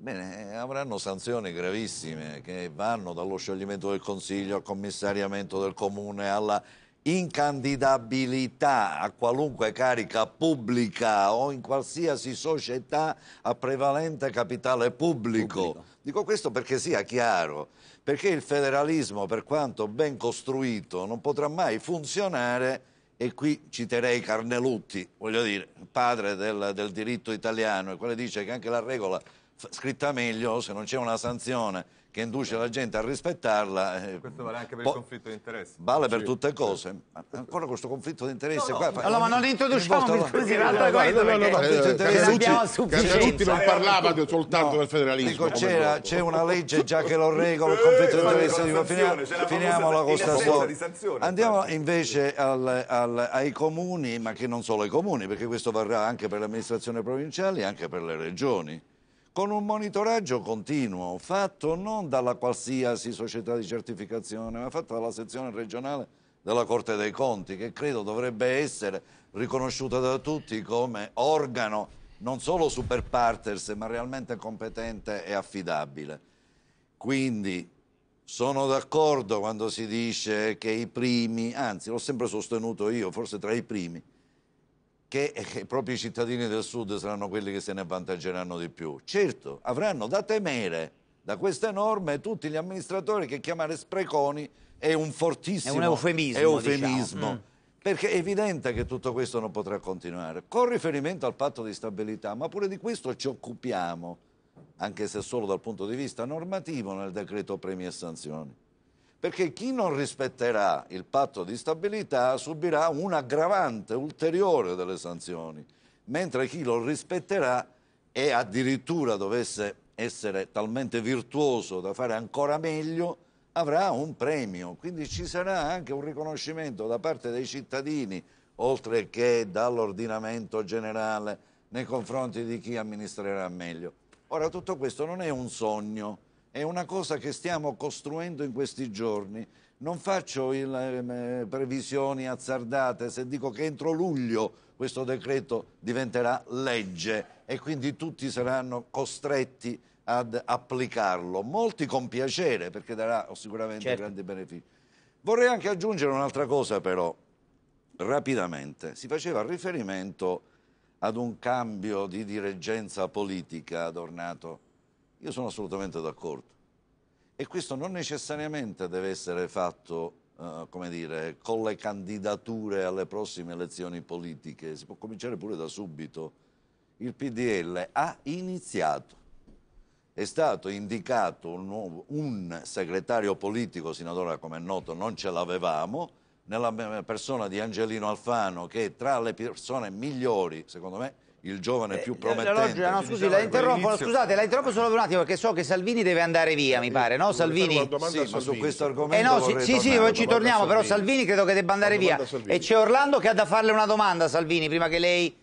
Bene, eh, avranno sanzioni gravissime che vanno dallo scioglimento del Consiglio al commissariamento del Comune alla incandidabilità a qualunque carica pubblica o in qualsiasi società a prevalente capitale pubblico. pubblico. Dico questo perché sia chiaro, perché il federalismo, per quanto ben costruito, non potrà mai funzionare e qui citerei Carnelutti, voglio dire, padre del, del diritto italiano, e quale dice che anche la regola scritta meglio, se non c'è una sanzione che induce la gente a rispettarla. Eh, questo vale anche per il conflitto di interessi. Vale per tutte cose. Ma ancora questo conflitto di interessi no, no. qua. Allora, ma non introduciamo così l'altro Casarutti non parlava no, soltanto del federalismo. Ecco, c'è una legge già che lo regola il conflitto di interessi. Dico, finiamola con questa storia. Andiamo invece ai comuni, ma che non solo ai comuni, perché questo varrà anche per le amministrazioni provinciali e anche per le regioni con un monitoraggio continuo fatto non dalla qualsiasi società di certificazione, ma fatto dalla sezione regionale della Corte dei Conti, che credo dovrebbe essere riconosciuta da tutti come organo non solo super parters, ma realmente competente e affidabile. Quindi sono d'accordo quando si dice che i primi, anzi l'ho sempre sostenuto io, forse tra i primi, che proprio eh, i cittadini del sud saranno quelli che se ne avvantaggeranno di più. Certo, avranno da temere da queste norme tutti gli amministratori che chiamare spreconi è un fortissimo è un eufemismo, diciamo. eufemismo diciamo. perché è evidente che tutto questo non potrà continuare. Con riferimento al patto di stabilità, ma pure di questo ci occupiamo, anche se solo dal punto di vista normativo nel decreto premi e sanzioni perché chi non rispetterà il patto di stabilità subirà un aggravante ulteriore delle sanzioni, mentre chi lo rispetterà e addirittura dovesse essere talmente virtuoso da fare ancora meglio, avrà un premio. Quindi ci sarà anche un riconoscimento da parte dei cittadini, oltre che dall'ordinamento generale, nei confronti di chi amministrerà meglio. Ora, tutto questo non è un sogno è una cosa che stiamo costruendo in questi giorni. Non faccio il, eh, previsioni azzardate se dico che entro luglio questo decreto diventerà legge e quindi tutti saranno costretti ad applicarlo. Molti con piacere perché darà sicuramente certo. grandi benefici. Vorrei anche aggiungere un'altra cosa però, rapidamente. Si faceva riferimento ad un cambio di dirigenza politica, Adornato io sono assolutamente d'accordo. E questo non necessariamente deve essere fatto Uh, come dire, con le candidature alle prossime elezioni politiche, si può cominciare pure da subito. Il PDL ha iniziato, è stato indicato un, nuovo, un segretario politico, sino ad ora come è noto non ce l'avevamo, nella eh, persona di Angelino Alfano che è tra le persone migliori, secondo me, il giovane eh, più promettente. Eh, no, cioè, scusi, diciamo, la interrompo, scusate, la interrompo solo per un attimo perché so che Salvini deve andare via, mi eh, pare, no? Salvini? Sì, ma su questo argomento. Eh no, sì, sì, sì, ci torniamo, però Salvini credo che debba andare via. E c'è Orlando che ha da farle una domanda, Salvini, prima che lei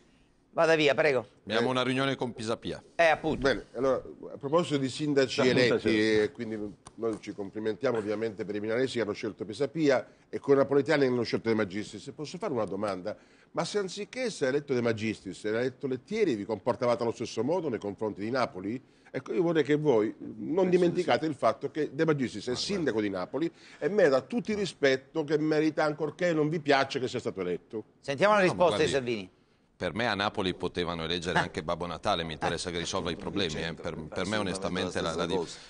vada via, prego. Abbiamo una riunione con Pisapia. Eh, appunto. Bene, allora, a proposito di sindaci eletti, certo. quindi noi ci complimentiamo ovviamente per i milanesi che hanno scelto Pisapia e con i napoletani che hanno scelto De Magistris. Se posso fare una domanda? Ma se anziché essere eletto De Magistris, se eletto Lettieri, vi comportavate allo stesso modo nei confronti di Napoli? Ecco, io vorrei che voi non eh, dimenticate il fatto che De Magistris ah, è sindaco di Napoli e merita tutto il rispetto che merita ancorché non vi piace che sia stato eletto. Sentiamo la risposta di Salvini per me a Napoli potevano eleggere eh. anche Babbo Natale, mi interessa che risolva i problemi, eh. Certo. per, per, ah, me onestamente la, la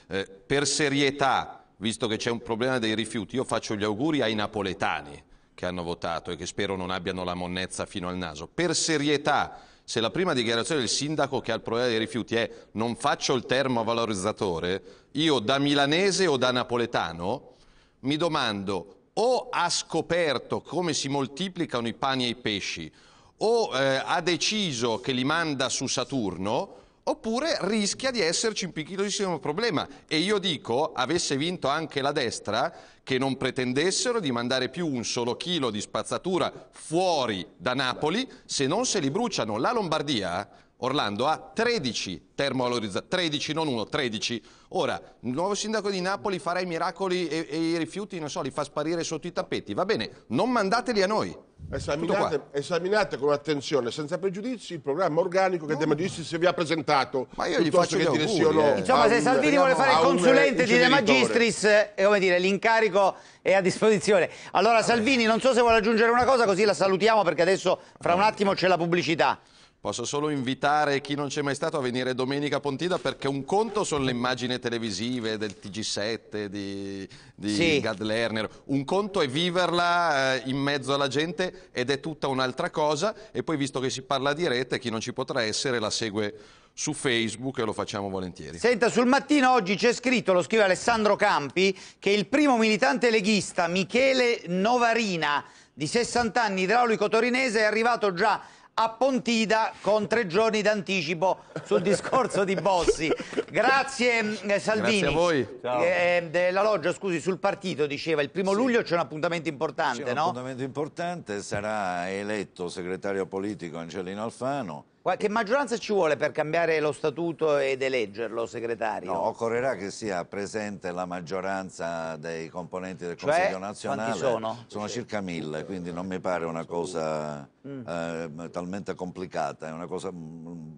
eh, Per serietà, visto che c'è un problema dei rifiuti, io faccio gli auguri ai napoletani che hanno votato e che spero non abbiano la monnezza fino al naso. Per serietà, se la prima dichiarazione del sindaco che ha il problema dei rifiuti è non faccio il termovalorizzatore, io da milanese o da napoletano mi domando o ha scoperto come si moltiplicano i pani e i pesci o eh, ha deciso che li manda su Saturno oppure rischia di esserci un piccolissimo problema. E io dico, avesse vinto anche la destra, che non pretendessero di mandare più un solo chilo di spazzatura fuori da Napoli se non se li bruciano la Lombardia Orlando ha 13 termovalorizzatori, 13 non 1, 13. Ora, il nuovo sindaco di Napoli farà i miracoli e, e i rifiuti, non so, li fa sparire sotto i tappeti. Va bene, non mandateli a noi. Esaminate, esaminate, con attenzione, senza pregiudizi, il programma organico che no. De Magistris vi ha presentato. Ma io gli faccio che auguri, eh. Insomma, diciamo, se Salvini vuole fare il consulente di De Magistris, eh, eh, come dire, l'incarico è a disposizione. Allora, Salvini, non so se vuole aggiungere una cosa, così la salutiamo perché adesso fra un attimo c'è la pubblicità. Posso solo invitare chi non c'è mai stato a venire domenica a Pontida perché un conto sono le immagini televisive del TG7, di, di sì. Gad Lerner, un conto è viverla eh, in mezzo alla gente ed è tutta un'altra cosa e poi visto che si parla di rete chi non ci potrà essere la segue su Facebook e lo facciamo volentieri. Senta, sul mattino oggi c'è scritto, lo scrive Alessandro Campi, che il primo militante leghista Michele Novarina di 60 anni idraulico torinese è arrivato già a Pontida con tre giorni d'anticipo sul discorso di Bossi. Grazie eh, Salvini. Grazie a voi. Eh, della loggia, scusi, sul partito diceva, il primo sì. luglio c'è un appuntamento importante, no? C'è un appuntamento importante, sarà eletto segretario politico Angelino Alfano che maggioranza ci vuole per cambiare lo statuto ed eleggerlo, segretario? No, occorrerà che sia presente la maggioranza dei componenti del cioè, Consiglio nazionale. sono? Sono circa mille, quindi non mi pare una cosa mm. eh, talmente complicata, è una cosa mm,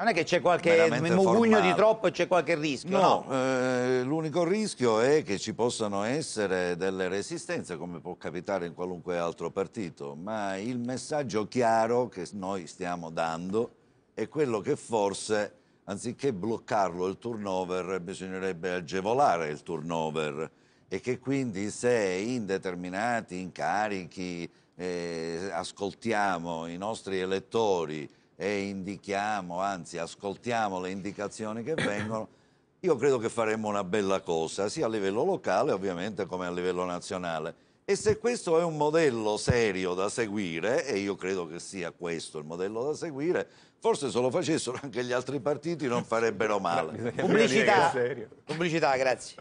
non è che c'è qualche mugugno di troppo e c'è qualche rischio? No, no? Eh, l'unico rischio è che ci possano essere delle resistenze, come può capitare in qualunque altro partito, ma il messaggio chiaro che noi stiamo dando è quello che forse, anziché bloccarlo il turnover, bisognerebbe agevolare il turnover e che quindi se in determinati incarichi eh, ascoltiamo i nostri elettori e indichiamo, anzi ascoltiamo le indicazioni che vengono, io credo che faremmo una bella cosa, sia a livello locale ovviamente come a livello nazionale. E se questo è un modello serio da seguire, e io credo che sia questo il modello da seguire, forse se lo facessero anche gli altri partiti non farebbero male. Pubblicità, pubblicità grazie.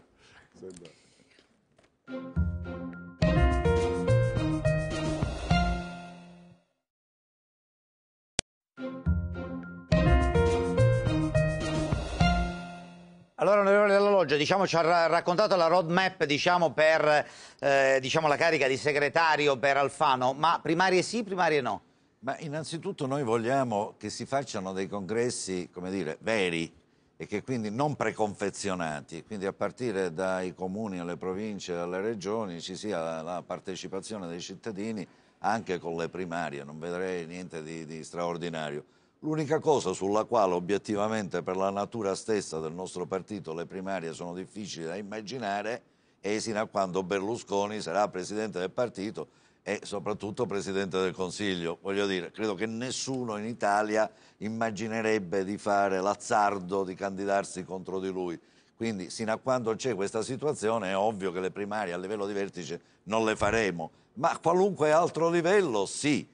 Allora, onorevole Della Loggia, diciamo, ci ha raccontato la roadmap diciamo, per eh, diciamo, la carica di segretario per Alfano, ma primarie sì, primarie no? Ma innanzitutto noi vogliamo che si facciano dei congressi, come dire, veri e che quindi non preconfezionati, quindi a partire dai comuni alle province e alle regioni ci sia la partecipazione dei cittadini anche con le primarie, non vedrei niente di, di straordinario. L'unica cosa sulla quale obiettivamente per la natura stessa del nostro partito le primarie sono difficili da immaginare è sino a quando Berlusconi sarà presidente del partito e soprattutto presidente del Consiglio. Voglio dire, credo che nessuno in Italia immaginerebbe di fare l'azzardo di candidarsi contro di lui. Quindi sino a quando c'è questa situazione è ovvio che le primarie a livello di vertice non le faremo, ma a qualunque altro livello sì.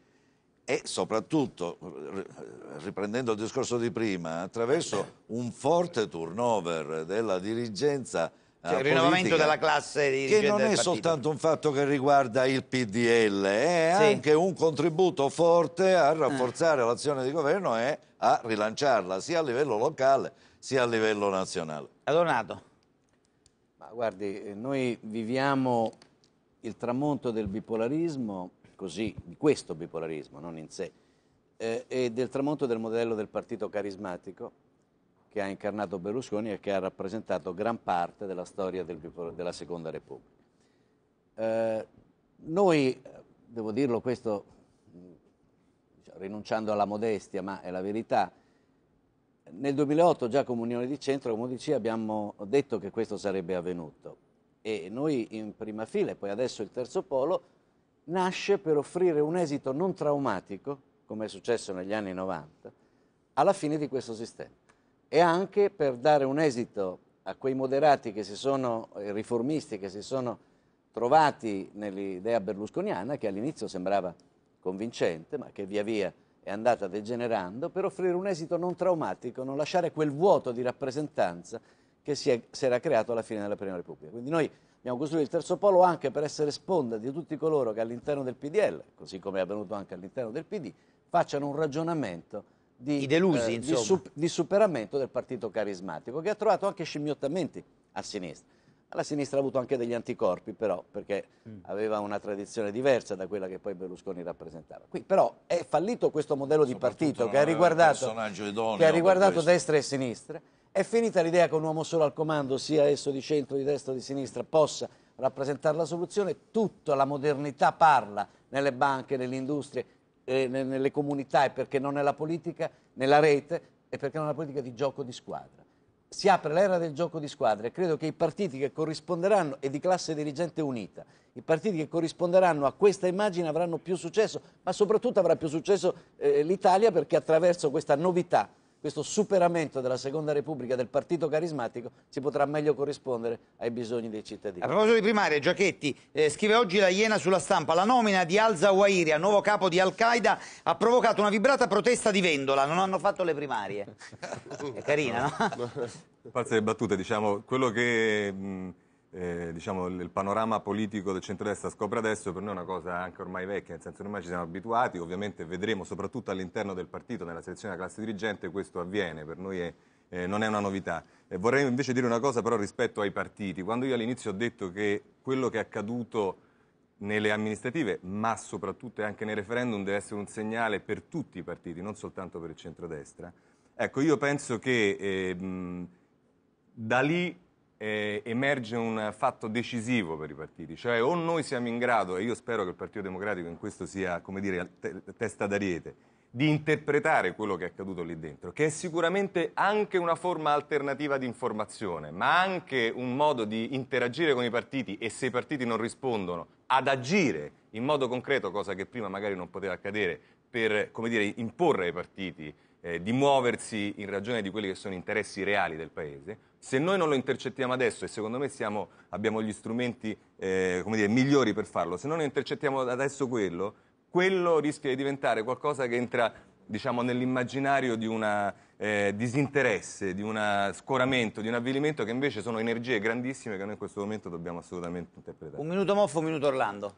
E soprattutto, riprendendo il discorso di prima, attraverso un forte turnover della dirigenza cioè, il eh, rinnovamento della classe dirigente. che non è partito. soltanto un fatto che riguarda il PDL, è sì. anche un contributo forte a eh. rafforzare eh. l'azione di governo e a rilanciarla sia a livello locale sia a livello nazionale. Donato. Ma guardi, noi viviamo il tramonto del bipolarismo, così, di questo bipolarismo, non in sé, eh, e del tramonto del modello del partito carismatico che ha incarnato Berlusconi e che ha rappresentato gran parte della storia del, della Seconda Repubblica. Eh, noi, devo dirlo questo, diciamo, rinunciando alla modestia, ma è la verità, nel 2008 già come Unione di Centro, come UDC, abbiamo detto che questo sarebbe avvenuto e noi in prima fila e poi adesso il terzo polo nasce per offrire un esito non traumatico, come è successo negli anni 90, alla fine di questo sistema e anche per dare un esito a quei moderati che si sono, eh, riformisti che si sono trovati nell'idea berlusconiana che all'inizio sembrava convincente ma che via via è andata degenerando per offrire un esito non traumatico, non lasciare quel vuoto di rappresentanza che si, era creato alla fine della Prima Repubblica. Quindi noi abbiamo costruito il terzo polo anche per essere sponda di tutti coloro che all'interno del PDL, così come è avvenuto anche all'interno del PD, facciano un ragionamento di, delusi, eh, di, su, di superamento del partito carismatico, che ha trovato anche scimmiottamenti a sinistra. La sinistra ha avuto anche degli anticorpi, però, perché mm. aveva una tradizione diversa da quella che poi Berlusconi rappresentava. Qui, però è fallito questo modello di partito che ha riguardato, che ha riguardato destra e sinistra. È finita l'idea che un uomo solo al comando, sia esso di centro, di destra o di sinistra, possa rappresentare la soluzione. Tutta la modernità parla nelle banche, nelle industrie, eh, nelle comunità e perché non nella politica, nella rete e perché non nella politica di gioco di squadra si apre l'era del gioco di squadra e credo che i partiti che corrisponderanno e di classe dirigente unita, i partiti che corrisponderanno a questa immagine avranno più successo, ma soprattutto avrà più successo eh, l'Italia perché attraverso questa novità questo superamento della Seconda Repubblica del partito carismatico si potrà meglio corrispondere ai bisogni dei cittadini. A proposito di primarie, Giachetti eh, scrive oggi la Iena sulla stampa la nomina di Al-Zawahiri a nuovo capo di Al-Qaeda ha provocato una vibrata protesta di Vendola, non hanno fatto le primarie. È carina, no? Forza le battute, diciamo, quello che... Mh, eh, diciamo, il panorama politico del centrodestra scopre adesso per noi è una cosa anche ormai vecchia, nel senso che ormai ci siamo abituati, ovviamente vedremo soprattutto all'interno del partito, nella selezione della classe dirigente, questo avviene, per noi è, eh, non è una novità. Eh, vorrei invece dire una cosa però rispetto ai partiti, quando io all'inizio ho detto che quello che è accaduto nelle amministrative, ma soprattutto anche nei referendum, deve essere un segnale per tutti i partiti, non soltanto per il centrodestra, ecco io penso che ehm, da lì eh, emerge un fatto decisivo per i partiti, cioè o noi siamo in grado, e io spero che il Partito Democratico in questo sia, come dire, te- testa d'ariete, di interpretare quello che è accaduto lì dentro, che è sicuramente anche una forma alternativa di informazione, ma anche un modo di interagire con i partiti e se i partiti non rispondono, ad agire in modo concreto, cosa che prima magari non poteva accadere, per dire, imporre ai partiti eh, di muoversi in ragione di quelli che sono interessi reali del Paese. Se noi non lo intercettiamo adesso, e secondo me siamo, abbiamo gli strumenti eh, dire, migliori per farlo, se noi non intercettiamo adesso quello, quello rischia di diventare qualcosa che entra diciamo, nell'immaginario di un eh, disinteresse, di un scoramento, di un avvilimento che invece sono energie grandissime che noi in questo momento dobbiamo assolutamente interpretare. Un minuto Moffo, un minuto Orlando.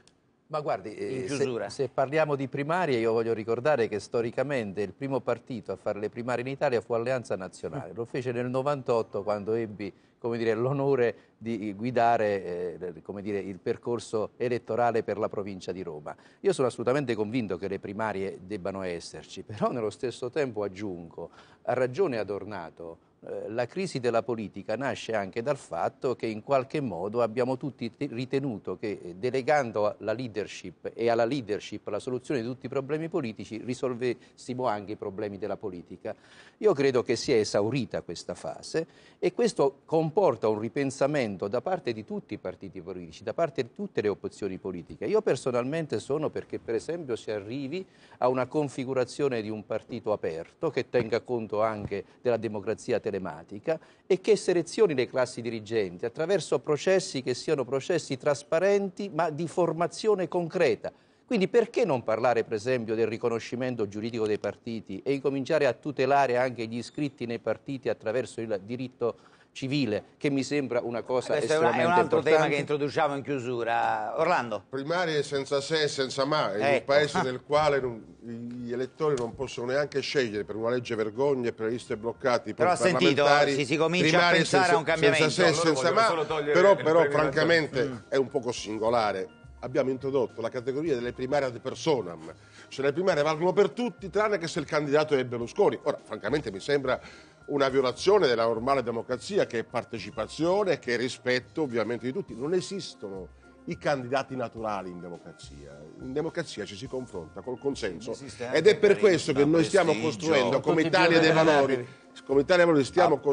Ma guardi, eh, se, se, parliamo di primarie, io voglio ricordare che storicamente il primo partito a fare le primarie in Italia fu Alleanza Nazionale. Mm. Lo fece nel 98 quando ebbi l'onore di guidare eh, dire, il percorso elettorale per la provincia di Roma. Io sono assolutamente convinto che le primarie debbano esserci, però nello stesso tempo aggiungo, ha ragione Adornato, eh, la crisi della politica nasce anche dal fatto che in qualche modo abbiamo tutti ritenuto che eh, delegando la leadership e alla leadership la soluzione di tutti i problemi politici risolvessimo anche i problemi della politica. Io credo che sia esaurita questa fase e questo comporta un ripensamento da parte di tutti i partiti politici, da parte di tutte le opzioni politiche. Io personalmente sono perché per esempio si arrivi a una configurazione di un partito aperto che tenga conto anche della democrazia tecnica telematica e che selezioni le classi dirigenti attraverso processi che siano processi trasparenti ma di formazione concreta. Quindi perché non parlare per esempio del riconoscimento giuridico dei partiti e incominciare a tutelare anche gli iscritti nei partiti attraverso il diritto civile, che mi sembra una cosa Adesso estremamente importante. È un altro importante. tema che introduciamo in chiusura. Orlando. Primarie senza se e senza ma, è ecco. un paese nel quale non, gli elettori non possono neanche scegliere per una legge vergogna e per le liste bloccate. Però ha sentito, si, si comincia a pensare senza, a un cambiamento. Senza se e senza ma, però, però francamente mm. è un poco singolare. Abbiamo introdotto la categoria delle primarie ad personam, cioè le primarie valgono per tutti tranne che se il candidato è Berlusconi. Ora, francamente mi sembra una violazione della normale democrazia che è partecipazione, che è rispetto ovviamente di tutti. Non esistono i candidati naturali in democrazia. In democrazia ci si confronta col consenso ed è per questo che noi stiamo costruendo come Italia dei Valori come Italia Amore stiamo Appilla,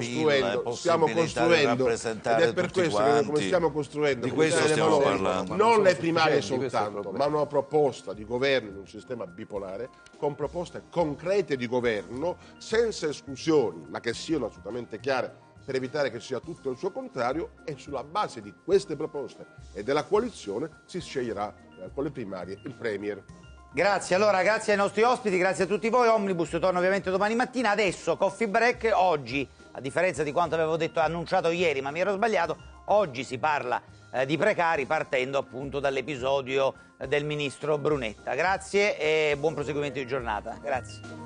costruendo, stiamo costruendo ed è per questo che come stiamo costruendo di questo stiamo Valore, parlando. non le primarie soltanto, ma una proposta di governo in un sistema bipolare con proposte concrete di governo senza esclusioni, ma che siano assolutamente chiare per evitare che sia tutto il suo contrario e sulla base di queste proposte e della coalizione si sceglierà eh, con le primarie il Premier. Grazie, allora grazie ai nostri ospiti, grazie a tutti voi. Omnibus torna ovviamente domani mattina. Adesso coffee break oggi, a differenza di quanto avevo detto annunciato ieri, ma mi ero sbagliato, oggi si parla eh, di precari partendo appunto dall'episodio eh, del ministro Brunetta. Grazie e buon proseguimento di giornata. Grazie.